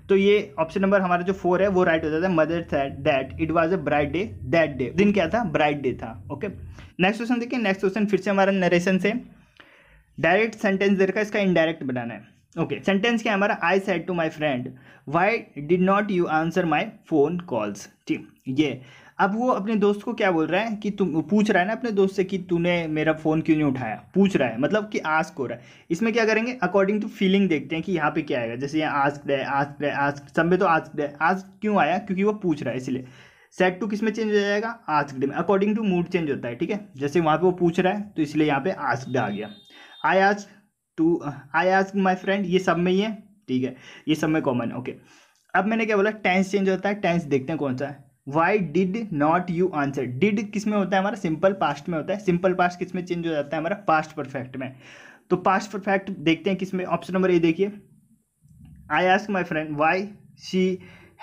तो ये ऑप्शन नंबर हमारा जो फोर है वो राइट हो जाता है mother that it was a bright day that day दिन क्या था ब्राइट डे था ओके नेक्स्ट क्वेश्चन देखिए नेक्स्ट क्वेश्चन फिर से हमारा नरेशन से डायरेक्ट सेंटेंस देर का इसका इनडायरेक्ट बनाना है ओके okay. सेंटेंस क्या हमारा I said to my friend why did not you answer my phone calls ठीक ये अब वो अपने दोस्त को क्या बोल रहा है कि तुम पूछ रहा है ना अपने दोस्त से कि तूने मेरा फ़ोन क्यों नहीं उठाया पूछ रहा है मतलब कि आस्क हो रहा है इसमें क्या करेंगे अकॉर्डिंग टू फीलिंग देखते हैं कि यहाँ पे क्या आएगा जैसे यहाँ आस्क है आस्क है आस्क सब में तो आस्क है आस्क क्यों आया क्योंकि वो पूछ रहा है इसलिए सेट टू किस में चेंज हो जाएगा डे में अकॉर्डिंग टू मूड चेंज होता है ठीक है जैसे वहाँ पर वो पूछ रहा है तो इसलिए यहाँ पे डे आ गया आई आज to I ask my friend ये सब में ही है ठीक है ये सब में कॉमन ओके अब मैंने क्या बोला टेंस चेंज होता है टेंस देखते हैं कौन सा है why did not you answer did किस में होता है हमारा सिंपल पास्ट में होता है सिंपल पास्ट किस में चेंज हो जाता है हमारा पास्ट परफेक्ट में तो पास्ट परफेक्ट देखते हैं किस में ऑप्शन नंबर ए देखिए I ask my friend why she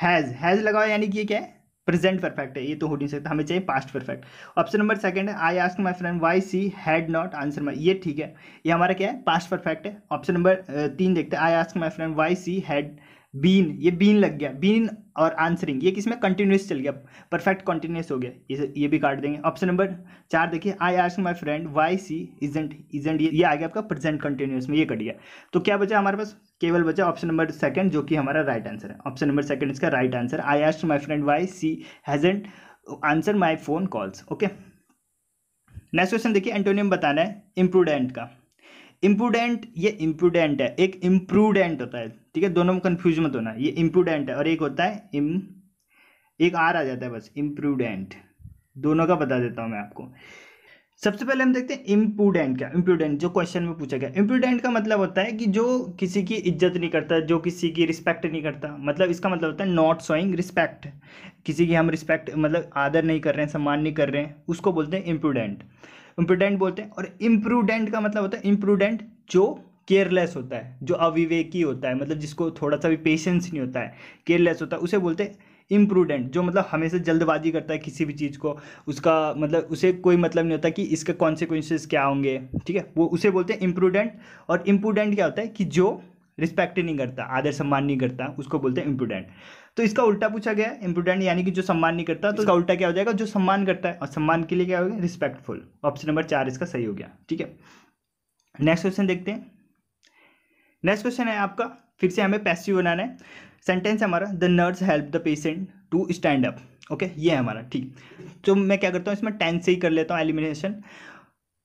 has has लगाओ यानी कि ये क्या है प्रेजेंट परफेक्ट है ये तो हो नहीं सकता हमें चाहिए past perfect option number second है I ask my friend why she had not answer my ये ठीक है ये हमारा क्या है पास्ट परफेक्ट है ऑप्शन नंबर तीन देखते हैं I ask my friend why she had been ये बीन लग गया बीन और आंसरिंग ये किसमें कंटिन्यूस चल गया परफेक्ट कंटिन्यूस हो गया ये ये भी काट देंगे ऑप्शन नंबर चार देखिए I ask my friend why she isn't isn't ये ये आ गया आपका प्रेजेंट कंटिन्यूस में ये कट गया तो क्या बचा हमारे पास केवल बचा ऑप्शन नंबर सेकंड जो कि हमारा राइट आंसर है ऑप्शन नंबर सेकंड इसका right answer I ask my friend why she hasn't answer my phone calls okay next question देखिए एंटोनियम बताना है इम्प्रूडेंट का इम्प्रूडेंट ये इम्प्रूडेंट है एक इम्प्रूडेंट होता है ठीक है दोनों में कन्फ्यूज मत होना ये इम्प्रूडेंट है और एक होता है इम एक आर आ जाता है बस इम्प्रूडेंट दोनों का बता देता हूँ मैं आपको सबसे पहले हम देखते हैं इम्प्रूडेंट क्या इम्प्रूडेंट जो क्वेश्चन में पूछा गया इम्प्रूडेंट का मतलब होता है कि जो किसी की इज्जत नहीं करता जो किसी की रिस्पेक्ट नहीं करता मतलब इसका मतलब होता है नॉट सोइंग रिस्पेक्ट किसी की हम रिस्पेक्ट मतलब आदर नहीं कर रहे हैं सम्मान नहीं कर रहे हैं उसको बोलते हैं इम्प्रूडेंट इम्प्रूडेंट बोलते हैं और इम्प्रूडेंट का मतलब होता है इम्प्रूडेंट जो केयरलेस होता है जो अविवेकी होता है मतलब जिसको थोड़ा सा भी पेशेंस नहीं होता है केयरलेस होता है उसे बोलते हैं इम्प्रूडेंट जो मतलब हमेशा जल्दबाजी करता है किसी भी चीज़ को उसका मतलब उसे कोई मतलब नहीं होता कि इसके कॉन्सिक्वेंसेस क्या होंगे ठीक है वो उसे बोलते हैं इम्प्रूडेंट और इम्प्रूडेंट क्या होता है कि जो रिस्पेक्ट नहीं करता आदर सम्मान नहीं करता उसको बोलते हैं इम्प्रूडेंट तो इसका उल्टा पूछा गया इम्प्रूडेंट यानी कि जो सम्मान नहीं करता तो इसका उल्टा क्या हो जाएगा जो सम्मान करता है और सम्मान के लिए क्या हो गया रिस्पेक्टफुल ऑप्शन नंबर चार इसका सही हो गया ठीक है नेक्स्ट क्वेश्चन देखते हैं नेक्स्ट क्वेश्चन है आपका फिर से हमें पैसिव बनाना है सेंटेंस हमारा the nurse help the patient to stand up okay ये है हमारा ठीक तो मैं क्या करता हूँ इसमें टेंस से ही कर लेता हूँ एलिमिनेशन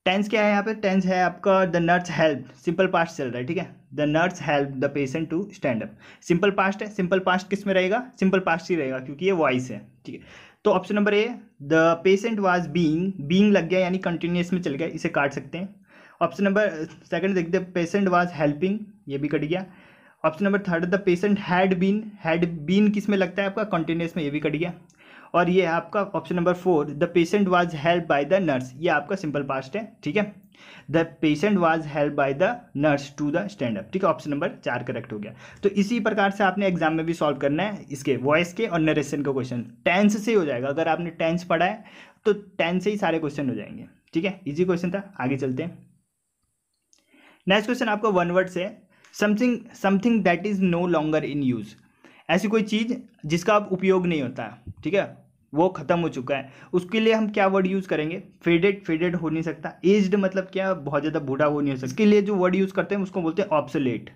टेंस क्या है यहाँ पे टेंस है आपका the nurse help simple past चल रहा है ठीक है the nurse help the patient to stand up simple past है सिंपल पास्ट किस में रहेगा सिंपल पास्ट ही रहेगा क्योंकि ये वॉइस है ठीक है तो option number A the patient was being being लग गया यानी कंटिन्यूस में चल गया इसे काट सकते हैं ऑप्शन नंबर सेकंड देखते हैं पेशेंट वाज हेल्पिंग ये भी कट गया option number third the patient had been had been किस में लगता है आपका कंटिन्यूस में ये भी कट गया और ये आपका option number four the patient was help by the nurse ये आपका सिंपल पास्ट है ठीक है the patient was help by the nurse to the stand up ठीक है ऑप्शन नंबर चार करेक्ट हो गया तो इसी प्रकार से आपने एग्जाम में भी सॉल्व करना है इसके वॉइस के और नरेशन का क्वेश्चन टेंस से हो जाएगा अगर आपने टेंस पढ़ा है तो टेंस से ही सारे क्वेश्चन हो जाएंगे ठीक है इजी क्वेश्चन था आगे चलते हैं नेक्स्ट क्वेश्चन आपका वन वर्ड से something something that is no longer in use ऐसी कोई चीज़ जिसका अब उपयोग नहीं होता है ठीक है वो खत्म हो चुका है उसके लिए हम क्या वर्ड यूज़ करेंगे फेडेड फेडेड हो नहीं सकता एज्ड मतलब क्या बहुत ज़्यादा बूढ़ा हो नहीं हो सकता इसके लिए जो वर्ड यूज़ करते हैं उसको बोलते हैं ऑप्सोलेट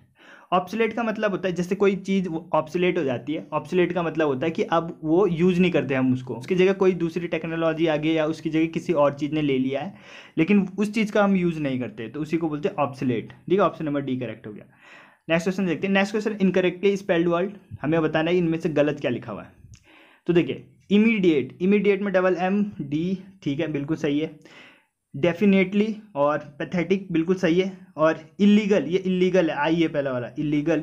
ऑप्सलेट का मतलब होता है जैसे कोई चीज़ ऑप्सलेट हो जाती है ऑप्सलेट का मतलब होता है कि अब वो यूज़ नहीं करते हम उसको उसकी जगह कोई दूसरी टेक्नोलॉजी आ गई या उसकी जगह किसी और चीज़ ने ले लिया है लेकिन उस चीज़ का हम यूज़ नहीं करते तो उसी को बोलते हैं ऑप्सलेट ठीक है ऑप्शन नंबर डी करेक्ट हो गया नेक्स्ट क्वेश्चन देखते हैं next question incorrectly spelled word हमें बताना है इनमें से गलत क्या लिखा हुआ है तो देखिए इमीडिएट इमीडिएट में डबल एम डी ठीक है बिल्कुल सही है डेफिनेटली और पैथेटिक बिल्कुल सही है और इलीगल ये इलीगल है आई ये पहला वाला इलीगल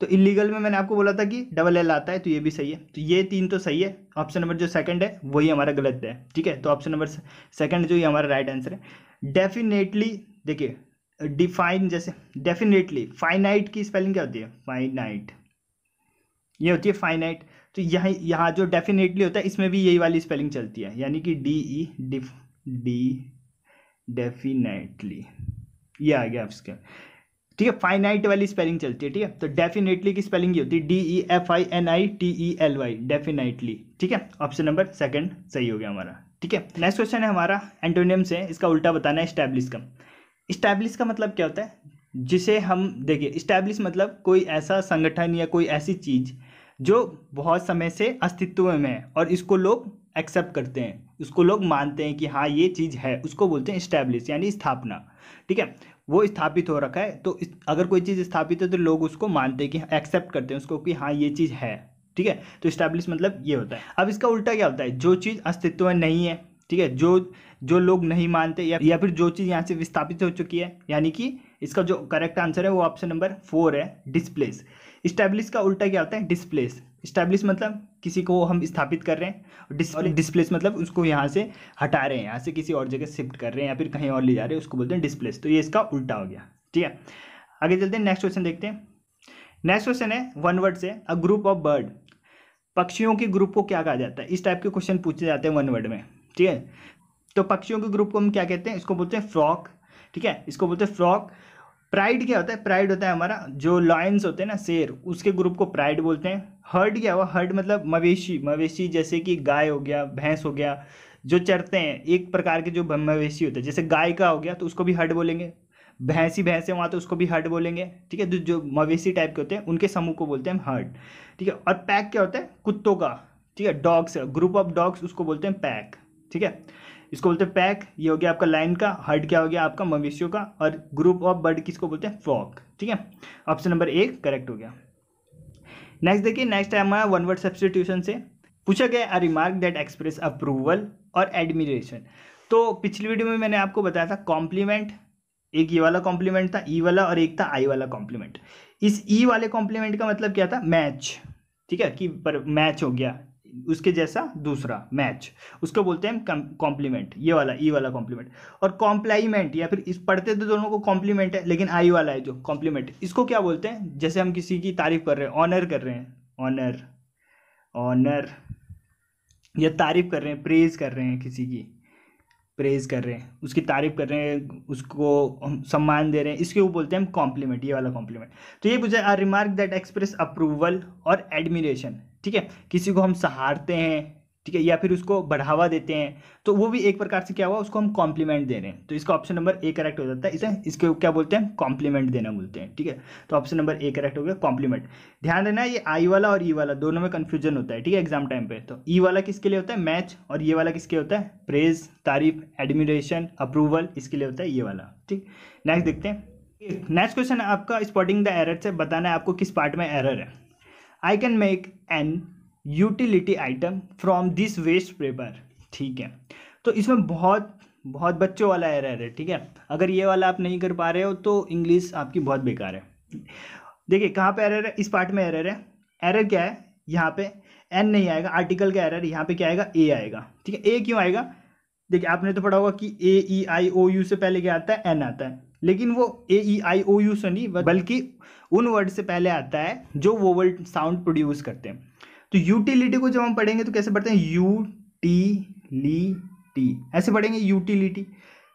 तो इलीगल में मैंने आपको बोला था कि डबल एल आता है तो ये भी सही है तो ये तीन तो सही है ऑप्शन नंबर जो सेकंड है वही हमारा गलत है ठीक है तो ऑप्शन नंबर सेकंड जो ये हमारा राइट आंसर है डेफिनेटली देखिए डिफाइन जैसे डेफिनेटली फाइनाइट की स्पेलिंग क्या होती है फाइनाइट ये होती है फाइनाइट तो यहाँ यहाँ जो डेफिनेटली होता है इसमें भी यही वाली स्पेलिंग चलती है यानी कि D E def D definitely ये आ गया आपके ठीक है फाइनाइट वाली स्पेलिंग चलती है ठीक है तो डेफिनेटली की स्पेलिंग ये होती है D E F I N I T E L Y definitely ठीक है ऑप्शन नंबर सेकंड सही हो गया हमारा ठीक है नेक्स्ट क्वेश्चन है हमारा एंटोनियम से इसका उल्टा बताना है स्टैब्लिश का स्टैब्लिश का मतलब क्या होता है जिसे हम देखिए स्टैब्लिश मतलब कोई ऐसा संगठन या कोई ऐसी चीज जो बहुत समय से अस्तित्व में है और इसको लोग एक्सेप्ट करते हैं उसको लोग मानते हैं कि हाँ ये चीज़ है उसको बोलते हैं इस्टेब्लिश यानी स्थापना ठीक है वो स्थापित हो रखा है तो अगर कोई चीज़ स्थापित है तो लोग उसको मानते हैं कि एक्सेप्ट हाँ, करते हैं उसको कि हाँ ये चीज़ है ठीक है तो इस्टेब्लिश मतलब ये होता है अब इसका उल्टा क्या होता है जो चीज़ अस्तित्व में नहीं है ठीक है जो जो लोग नहीं मानते या या फिर जो चीज़ यहाँ से विस्थापित हो चुकी है यानी कि इसका जो करेक्ट आंसर है वो ऑप्शन नंबर फोर है डिस्प्लेस इस्टेब्लिश का उल्टा क्या होता है डिस्प्लेस इस्टेब्लिश मतलब किसी को हम स्थापित कर रहे हैं डिस्प्ले डिस्प्लेस मतलब उसको यहाँ से हटा रहे हैं यहाँ से किसी और जगह शिफ्ट कर रहे हैं या फिर कहीं और ले जा रहे हैं उसको बोलते हैं डिस्प्लेस तो ये इसका उल्टा हो गया ठीक है आगे चलते हैं नेक्स्ट क्वेश्चन देखते हैं नेक्स्ट क्वेश्चन है वन वर्ड से अ ग्रुप ऑफ बर्ड पक्षियों के ग्रुप को क्या कहा जाता है इस टाइप के क्वेश्चन पूछे जाते हैं वन वर्ड में ठीक है तो पक्षियों के ग्रुप को हम क्या कहते हैं इसको बोलते हैं फ्रॉक ठीक है इसको बोलते हैं फ्रॉक प्राइड क्या होता है प्राइड होता है हमारा जो लॉयंस होते हैं ना शेर उसके ग्रुप को प्राइड बोलते हैं हर्ड क्या हुआ हर्ड मतलब मवेशी मवेशी जैसे कि गाय हो गया भैंस हो गया जो चरते हैं एक प्रकार के जो मवेशी होते हैं जैसे गाय का हो गया तो उसको भी हर्ड बोलेंगे भैंसी भैंसे वहाँ तो उसको भी हर्ड बोलेंगे ठीक है जो मवेशी टाइप के होते हैं उनके समूह को बोलते हैं हर्ड ठीक है और पैक क्या होता है कुत्तों का ठीक है डॉग्स ग्रुप ऑफ डॉग्स उसको बोलते हैं पैक ठीक है इसको बोलते हैं पैक ये हो गया आपका लाइन का हर्ड क्या हो गया आपका मवेशियों का और ग्रुप ऑफ बर्ड किसको बोलते हैं फॉक ठीक है ऑप्शन नंबर एक करेक्ट हो गया नेक्स्ट देखिए नेक्स्ट है हमारा वन वर्ड सब्सटीट्यूशन से पूछा गया a remark that express approval और एडमिरेशन तो पिछली वीडियो में मैंने आपको बताया था कॉम्प्लीमेंट एक ये वाला कॉम्प्लीमेंट था ई e वाला और एक था आई वाला कॉम्प्लीमेंट इस ई e वाले कॉम्प्लीमेंट का मतलब क्या था मैच ठीक है कि पर मैच हो गया उसके जैसा दूसरा मैच उसको बोलते हैं कॉम्प्लीमेंट ये वाला ई वाला कॉम्प्लीमेंट और कॉम्प्लाइमेंट या फिर इस पढ़ते तो दोनों को कॉम्प्लीमेंट है लेकिन आई वाला है जो कॉम्प्लीमेंट इसको क्या बोलते हैं जैसे हम किसी की तारीफ कर रहे हैं ऑनर कर रहे हैं ऑनर ऑनर या तारीफ कर रहे हैं प्रेज कर रहे हैं किसी की प्रेज कर रहे हैं उसकी तारीफ कर रहे हैं उसको सम्मान दे रहे हैं इसके वो बोलते हैं हम कॉम्प्लीमेंट ये वाला कॉम्प्लीमेंट तो ये पूछा are remark that express approval और एडमिरेशन ठीक है किसी को हम सहारते हैं ठीक है या फिर उसको बढ़ावा देते हैं तो वो भी एक प्रकार से क्या हुआ उसको हम कॉम्प्लीमेंट दे रहे हैं तो इसका ऑप्शन नंबर ए करेक्ट हो जाता है इसे इसके क्या बोलते हैं कॉम्प्लीमेंट देना बोलते हैं ठीक है तो ऑप्शन नंबर ए करेक्ट हो गया कॉम्प्लीमेंट ध्यान देना ये आई वाला और ई e वाला दोनों में कन्फ्यूजन होता है ठीक है एग्जाम टाइम पर तो ई e वाला किसके लिए होता है मैच और ये वाला किसके होता है प्रेज तारीफ एडमिरेशन अप्रूवल इसके लिए होता है ये वाला ठीक नेक्स्ट देखते हैं नेक्स्ट क्वेश्चन आपका स्पॉटिंग द एरर से बताना है आपको किस पार्ट में एरर है I can make an utility item from this waste paper ठीक है तो इसमें बहुत बहुत बच्चों वाला एरर है ठीक है अगर ये वाला आप नहीं कर पा रहे हो तो इंग्लिश आपकी बहुत बेकार है देखिए कहाँ पे एरर है इस पार्ट में एरर है एरर क्या है यहाँ पे एन नहीं आएगा आर्टिकल का एरर यहाँ पे क्या आएगा ए आएगा ठीक है ए क्यों आएगा देखिए आपने तो पढ़ा होगा कि ए ई आई ओ यू से पहले क्या आता है एन आता है लेकिन वो ए ई आई ओ यू से नहीं बल्कि उन वर्ड से पहले आता है जो वो वर्ड साउंड प्रोड्यूस करते हैं तो यूटिलिटी को जब हम पढ़ेंगे तो कैसे पढ़ते हैं यू टी ली टी ऐसे पढ़ेंगे यूटिलिटी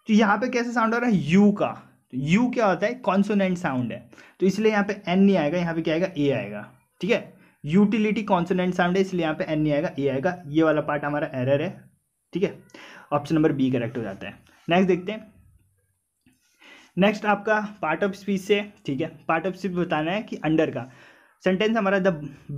तो यहाँ पे कैसे साउंड आ रहा है यू का तो यू क्या होता है कॉन्सोनेंट साउंड है तो इसलिए यहाँ पे एन नहीं आएगा यहाँ पे क्या आएगा ए आएगा ठीक है यूटिलिटी कॉन्सोनेंट साउंड है इसलिए यहाँ पे एन नहीं आएगा ए आएगा ये वाला पार्ट हमारा एरर है ठीक है ऑप्शन नंबर बी करेक्ट हो जाता है नेक्स्ट देखते हैं नेक्स्ट आपका पार्ट ऑफ स्पीच से ठीक है पार्ट ऑफ स्पीच बताना है कि अंडर का सेंटेंस हमारा the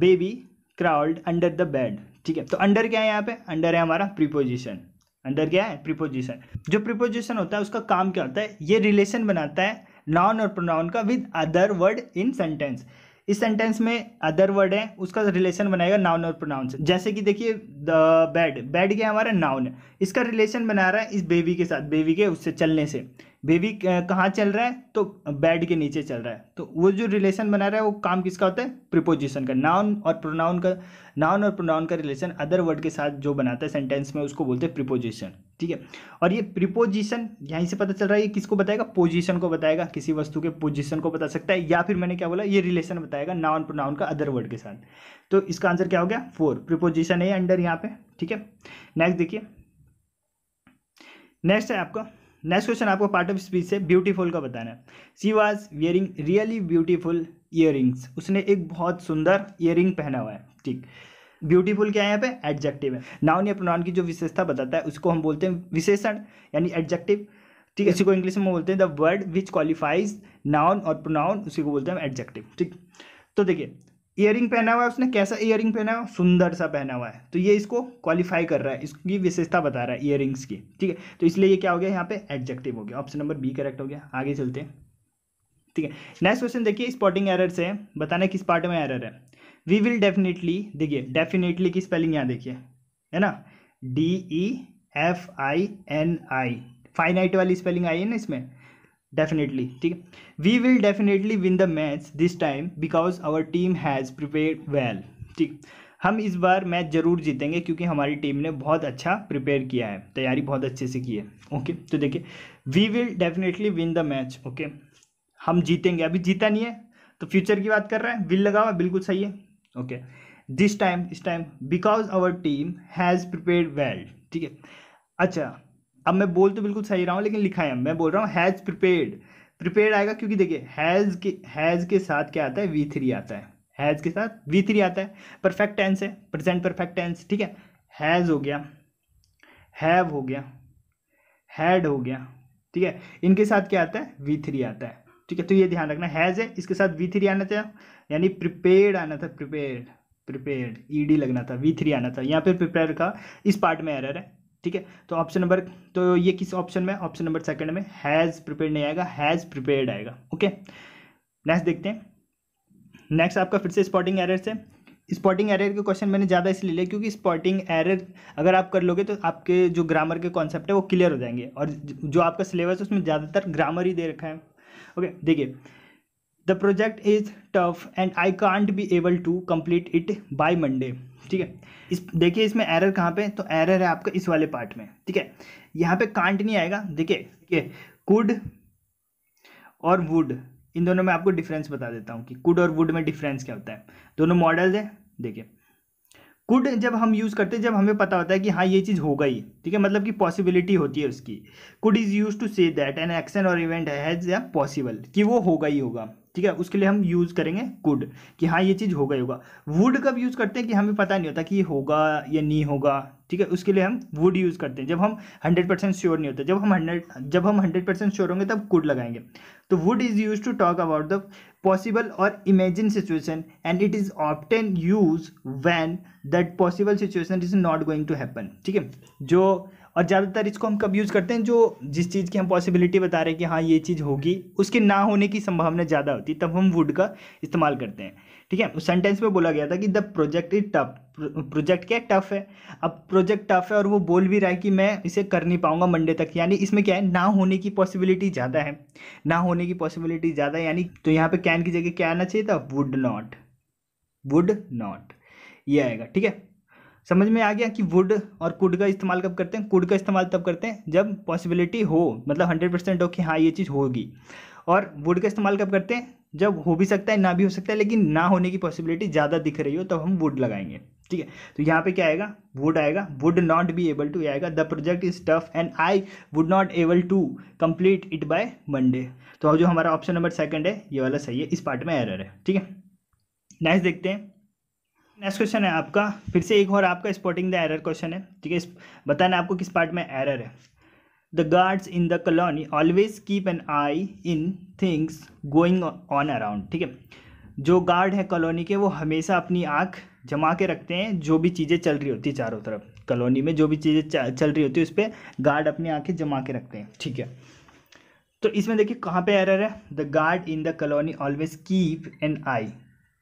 baby crawled under the bed ठीक है तो अंडर क्या है यहाँ पे अंडर है हमारा प्रीपोजिशन अंडर क्या है प्रीपोजिशन जो प्रीपोजिशन होता है उसका काम क्या होता है ये रिलेशन बनाता है नाउन और प्रोनाउन का with other word in sentence इस सेंटेंस में अदर वर्ड है उसका रिलेशन बनाएगा नाउन और प्रोनाउन से जैसे कि देखिए द बेड बेड क्या हमारा नाउन है इसका रिलेशन बना रहा है इस बेबी के साथ बेबी के उससे चलने से बेबी कहाँ चल रहा है तो बेड के नीचे चल रहा है तो वो जो रिलेशन बना रहा है वो काम किसका होता है प्रिपोजिशन का नाउन और प्रोनाउन का नाउन और प्रोनाउन का रिलेशन अदर वर्ड के साथ जो बनाता है सेंटेंस में उसको बोलते हैं प्रिपोजिशन ठीक है और ये प्रिपोजिशन यहीं से पता चल रहा है ये किसको बताएगा पोजिशन को बताएगा किसी वस्तु के पोजिशन को बता सकता है या फिर मैंने क्या बोला ये रिलेशन बताएगा नाउन प्रोनाउन का अदर वर्ड के साथ तो इसका आंसर क्या हो गया फोर प्रिपोजिशन है अंडर यहाँ पे ठीक है नेक्स्ट देखिए नेक्स्ट है आपका नेक्स्ट क्वेश्चन आपको पार्ट ऑफ स्पीच से ब्यूटीफुल का बताना है she was wearing really beautiful earrings उसने एक बहुत सुंदर ईयरिंग पहना हुआ है ठीक ब्यूटीफुल क्या है यहाँ पे एडजेक्टिव है नाउन या प्रोनाउन की जो विशेषता बताता है उसको हम बोलते हैं विशेषण यानी एडजेक्टिव ठीक है इसी को इंग्लिश में बोलते हैं the word which qualifies noun और प्रोनाउन उसी को बोलते हैं एडजेक्टिव ठीक तो देखिए ईयरिंग पहना हुआ है उसने कैसा ईयरिंग पहना हुआ सुंदर सा पहना हुआ है तो ये इसको क्वालिफाई कर रहा है इसकी विशेषता बता रहा है ईयरिंग्स की ठीक है तो इसलिए ये क्या हो गया यहाँ पे एडजेक्टिव हो गया ऑप्शन नंबर बी करेक्ट हो गया आगे चलते हैं ठीक है नेक्स्ट क्वेश्चन देखिए स्पॉटिंग एरर से बताना किस पार्ट में एरर है वी विल डेफिनेटली देखिए डेफिनेटली की स्पेलिंग यहाँ देखिए है ना D E F I N I finite वाली स्पेलिंग आई है ना इसमें डेफिनेटली ठीक है we will definitely win the match this time because our team has prepare well ठीक हम इस बार मैच जरूर जीतेंगे क्योंकि हमारी टीम ने बहुत अच्छा प्रिपेयर किया है तैयारी बहुत अच्छे से की है ओके तो देखिए we will definitely win the match okay हम जीतेंगे अभी जीता नहीं है तो फ्यूचर की बात कर रहे हैं विल लगा हुआ बिल्कुल सही है ओके दिस टाइम इस टाइम because our team has prepare well ठीक है अच्छा अब मैं बोल तो बिल्कुल सही रहा हूँ लेकिन लिखा है मैं बोल रहा हूँ हैज़ प्रिपेयर्ड प्रिपेयर्ड आएगा क्योंकि देखिए हैज़ के हैज़ के साथ क्या आता है वी थ्री आता है हैज़ के साथ वी थ्री आता है परफेक्ट टेंस है प्रेजेंट परफेक्ट टेंस ठीक है हैज़ हो गया हैव हो गया हैड हो गया ठीक है इनके साथ क्या आता है वी थ्री आता है ठीक है तो ये ध्यान रखना हैज़ है इसके साथ वी थ्री आना था यानी प्रिपेड आना था प्रिपेयर्ड प्रिपेयर्ड ईडी लगना था वी थ्री आना था यहाँ पर प्रिपेयर का इस पार्ट में एरर है ठीक है तो ऑप्शन नंबर तो ये किस ऑप्शन में ऑप्शन नंबर सेकंड में हैज़ प्रिपेयर नहीं आएगा हैज़ प्रिपेयर्ड आएगा ओके नेक्स्ट देखते हैं नेक्स्ट आपका फिर से स्पॉटिंग एरर से स्पॉटिंग एरर के क्वेश्चन मैंने ज़्यादा इसलिए लिया क्योंकि स्पॉटिंग एरर अगर आप कर लोगे तो आपके जो ग्रामर के कॉन्सेप्ट है वो क्लियर हो जाएंगे और जो आपका सिलेबस है उसमें ज़्यादातर ग्रामर ही दे रखा है ओके देखिए the project is tough and I can't be able to complete it by Monday ठीक है इस देखिए इसमें एरर कहाँ पे तो एरर है आपका इस वाले पार्ट में ठीक है यहाँ पे कांट नहीं आएगा देखिए ठीक है कुड और वुड इन दोनों में आपको डिफरेंस बता देता हूँ कि कुड और वुड में डिफरेंस क्या होता है दोनों मॉडल है देखिए कुड जब हम यूज़ करते हैं जब हमें पता होता है कि हाँ ये चीज़ होगा ही ठीक है मतलब कि पॉसिबिलिटी होती है उसकी could is use to say that an action और इवेंट हैज़ या पॉसिबल कि वो होगा ही होगा ठीक है उसके लिए हम यूज़ करेंगे कुड कि हाँ ये चीज़ होगा ही होगा वुड कब यूज़ करते हैं कि हमें पता नहीं होता कि ये होगा या नहीं होगा ठीक है उसके लिए हम वुड यूज़ करते हैं जब हम हंड्रेड परसेंट श्योर नहीं होते जब हम हंड्रेड जब हम हंड्रेड परसेंट श्योर होंगे तब कुड लगाएंगे तो would is use to talk about the possible और imagine situation and it is often use when that possible situation is not going to happen ठीक है जो और ज़्यादातर इसको हम कब यूज़ करते हैं जो जिस चीज़ की हम पॉसिबिलिटी बता रहे हैं कि हाँ ये चीज़ होगी उसके ना होने की संभावना ज़्यादा होती है तब हम वुड का इस्तेमाल करते हैं ठीक है उस सेंटेंस में बोला गया था कि the project is tough project क्या टफ है अब प्रोजेक्ट टफ है और वो बोल भी रहा है कि मैं इसे कर नहीं पाऊंगा मंडे तक यानी इसमें क्या है ना होने की पॉसिबिलिटी ज़्यादा है ना होने की पॉसिबिलिटी ज़्यादा है यानी तो यहाँ पे कैन की जगह क्या आना चाहिए था वुड नॉट वुड नॉट ये आएगा ठीक है समझ में आ गया कि वुड और कुड का इस्तेमाल कब करते हैं कुड का इस्तेमाल तब करते हैं जब पॉसिबिलिटी हो मतलब हंड्रेड परसेंट हो कि हाँ ये चीज़ होगी और वुड का इस्तेमाल कब करते हैं जब हो भी सकता है ना भी हो सकता है लेकिन ना होने की पॉसिबिलिटी ज़्यादा दिख रही हो तब तो हम वुड लगाएंगे ठीक है तो यहाँ पे क्या आएगा वुड आएगा would not be able to आएगा the project is tough and I would not able to complete it by Monday तो जो हमारा ऑप्शन नंबर सेकंड है ये वाला सही है इस पार्ट में एरर है ठीक है नेक्स्ट देखते हैं नेक्स्ट क्वेश्चन है आपका फिर से एक और आपका स्पॉटिंग द एरर क्वेश्चन है ठीक है बताना आपको किस पार्ट में एरर है the guards in the colony always keep an eye in things going on around ठीक है जो गार्ड है कॉलोनी के वो हमेशा अपनी आँख जमा के रखते हैं जो भी चीज़ें चल रही होती है चारों तरफ कॉलोनी में जो भी चीज़ें चल रही होती है उस पर गार्ड अपनी आँखें जमा के रखते हैं ठीक है तो इसमें देखिए कहाँ पे एरर है the guard in the colony always keep an eye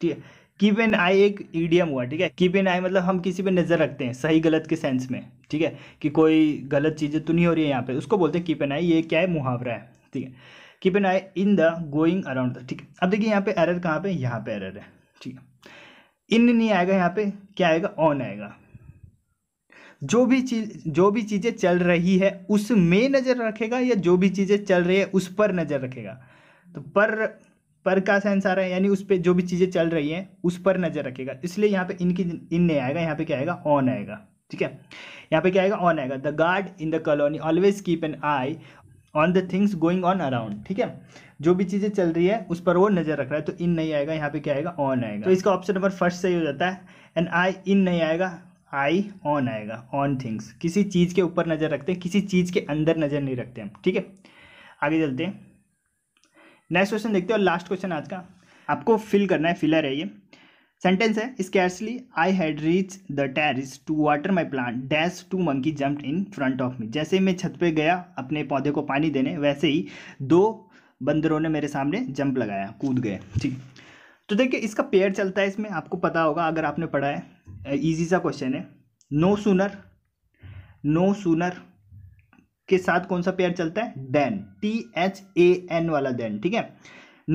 ठीक है कीप एन आई एक ईडियम हुआ ठीक है कीप एन आई मतलब हम किसी पे नज़र रखते हैं सही गलत के सेंस में ठीक है कि कोई गलत चीज़ें तो नहीं हो रही है यहाँ पे उसको बोलते हैं कीप एन आई ये क्या है मुहावरा है ठीक है keep an eye in the going around ठीक है अब देखिए यहाँ पे एरर कहाँ पे यहाँ पे एरर है ठीक है इन नहीं आएगा यहाँ पे क्या आएगा ऑन आएगा जो भी चीज जो भी चीज़ें चल रही है उसमें नज़र रखेगा या जो भी चीज़ें चल रही है उस पर नज़र रखेगा तो पर पर का सेंस आ रहा है यानी उस पर जो भी चीज़ें चल रही हैं उस पर नज़र रखेगा इसलिए यहाँ पे इनकी इन नहीं आएगा यहाँ पे क्या आएगा ऑन आएगा ठीक है यहाँ पे क्या आएगा ऑन आएगा the guard in the colony always keep an eye on the things going on around ठीक है जो भी चीज़ें चल रही है उस पर वो नज़र रख रहा है तो इन नहीं आएगा यहाँ पे क्या आएगा ऑन आएगा तो इसका ऑप्शन नंबर फर्स्ट सही हो जाता है एंड आई इन नहीं आएगा आई ऑन आएगा ऑन थिंग्स किसी चीज़ के ऊपर नज़र रखते हैं किसी चीज़ के अंदर नज़र नहीं रखते हम ठीक है आगे चलते हैं नेक्स्ट क्वेश्चन देखते हो लास्ट क्वेश्चन आज का आपको फिल करना है फिलर है ये सेंटेंस है scarcely I had reach the terrace to water my plant dash two monkey jump in front of me जैसे मैं छत पे गया अपने पौधे को पानी देने वैसे ही दो बंदरों ने मेरे सामने जंप लगाया कूद गए ठीक तो देखिए इसका पेयर चलता है इसमें आपको पता होगा अगर आपने पढ़ा है ईजी सा क्वेश्चन है नो सूनर नो सुनर के साथ कौन सा पेयर चलता है then T H A N वाला देन ठीक है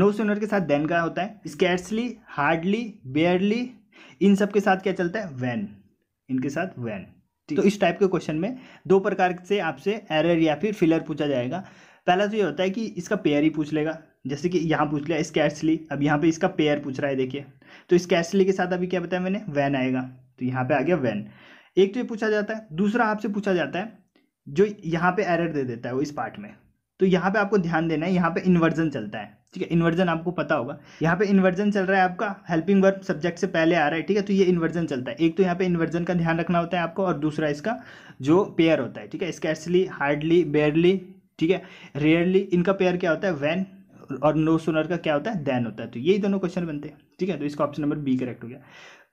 नो सूनर के साथ देन का होता है स्कैट्सली हार्डली बेयरली इन सब के साथ क्या चलता है वैन इनके साथ वैन तो इस टाइप के क्वेश्चन में दो प्रकार से आपसे एरर या फिर फिलर पूछा जाएगा पहला तो ये होता है कि इसका पेयर ही पूछ लेगा जैसे कि यहाँ पूछ लिया स्कैट्सली अब यहाँ पे इसका पेयर पूछ रहा है देखिए तो स्कैट्सली के साथ अभी क्या बताया मैंने वैन आएगा तो यहाँ पे आ गया वैन एक तो ये पूछा जाता है दूसरा आपसे पूछा जाता है जो यहाँ पे एरर दे देता है वो इस पार्ट में तो यहाँ पे आपको ध्यान देना है यहाँ पे इन्वर्जन चलता है ठीक है इन्वर्जन आपको पता होगा यहाँ पे इन्वर्जन चल रहा है आपका हेल्पिंग वर्ब सब्जेक्ट से पहले आ रहा है ठीक है तो ये इन्वर्जन चलता है एक तो यहाँ पे इन्वर्जन का ध्यान रखना होता है आपको और दूसरा इसका जो पेयर होता है ठीक है स्कैसली हार्डली बेयरली ठीक है रेयरली इनका पेयर क्या होता है वैन और नो सुनर का क्या होता है देन होता है तो यही दोनों क्वेश्चन बनते हैं ठीक है तो इसका ऑप्शन नंबर बी करेक्ट हो गया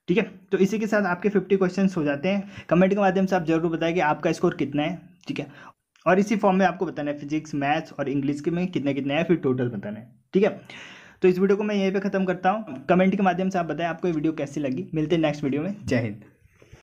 ठीक है तो इसी के साथ आपके फिफ्टी क्वेश्चन हो जाते हैं कमेंट के माध्यम से आप जरूर बताएं कि आपका स्कोर कितना है ठीक है और इसी फॉर्म में आपको बताना है फिजिक्स मैथ्स और इंग्लिश के में कितने कितने हैं फिर टोटल बताना है ठीक है तो इस वीडियो को मैं यहीं पे खत्म करता हूँ कमेंट के माध्यम से आप बताएं आपको ये वीडियो कैसी लगी मिलते हैं नेक्स्ट वीडियो में जय हिंद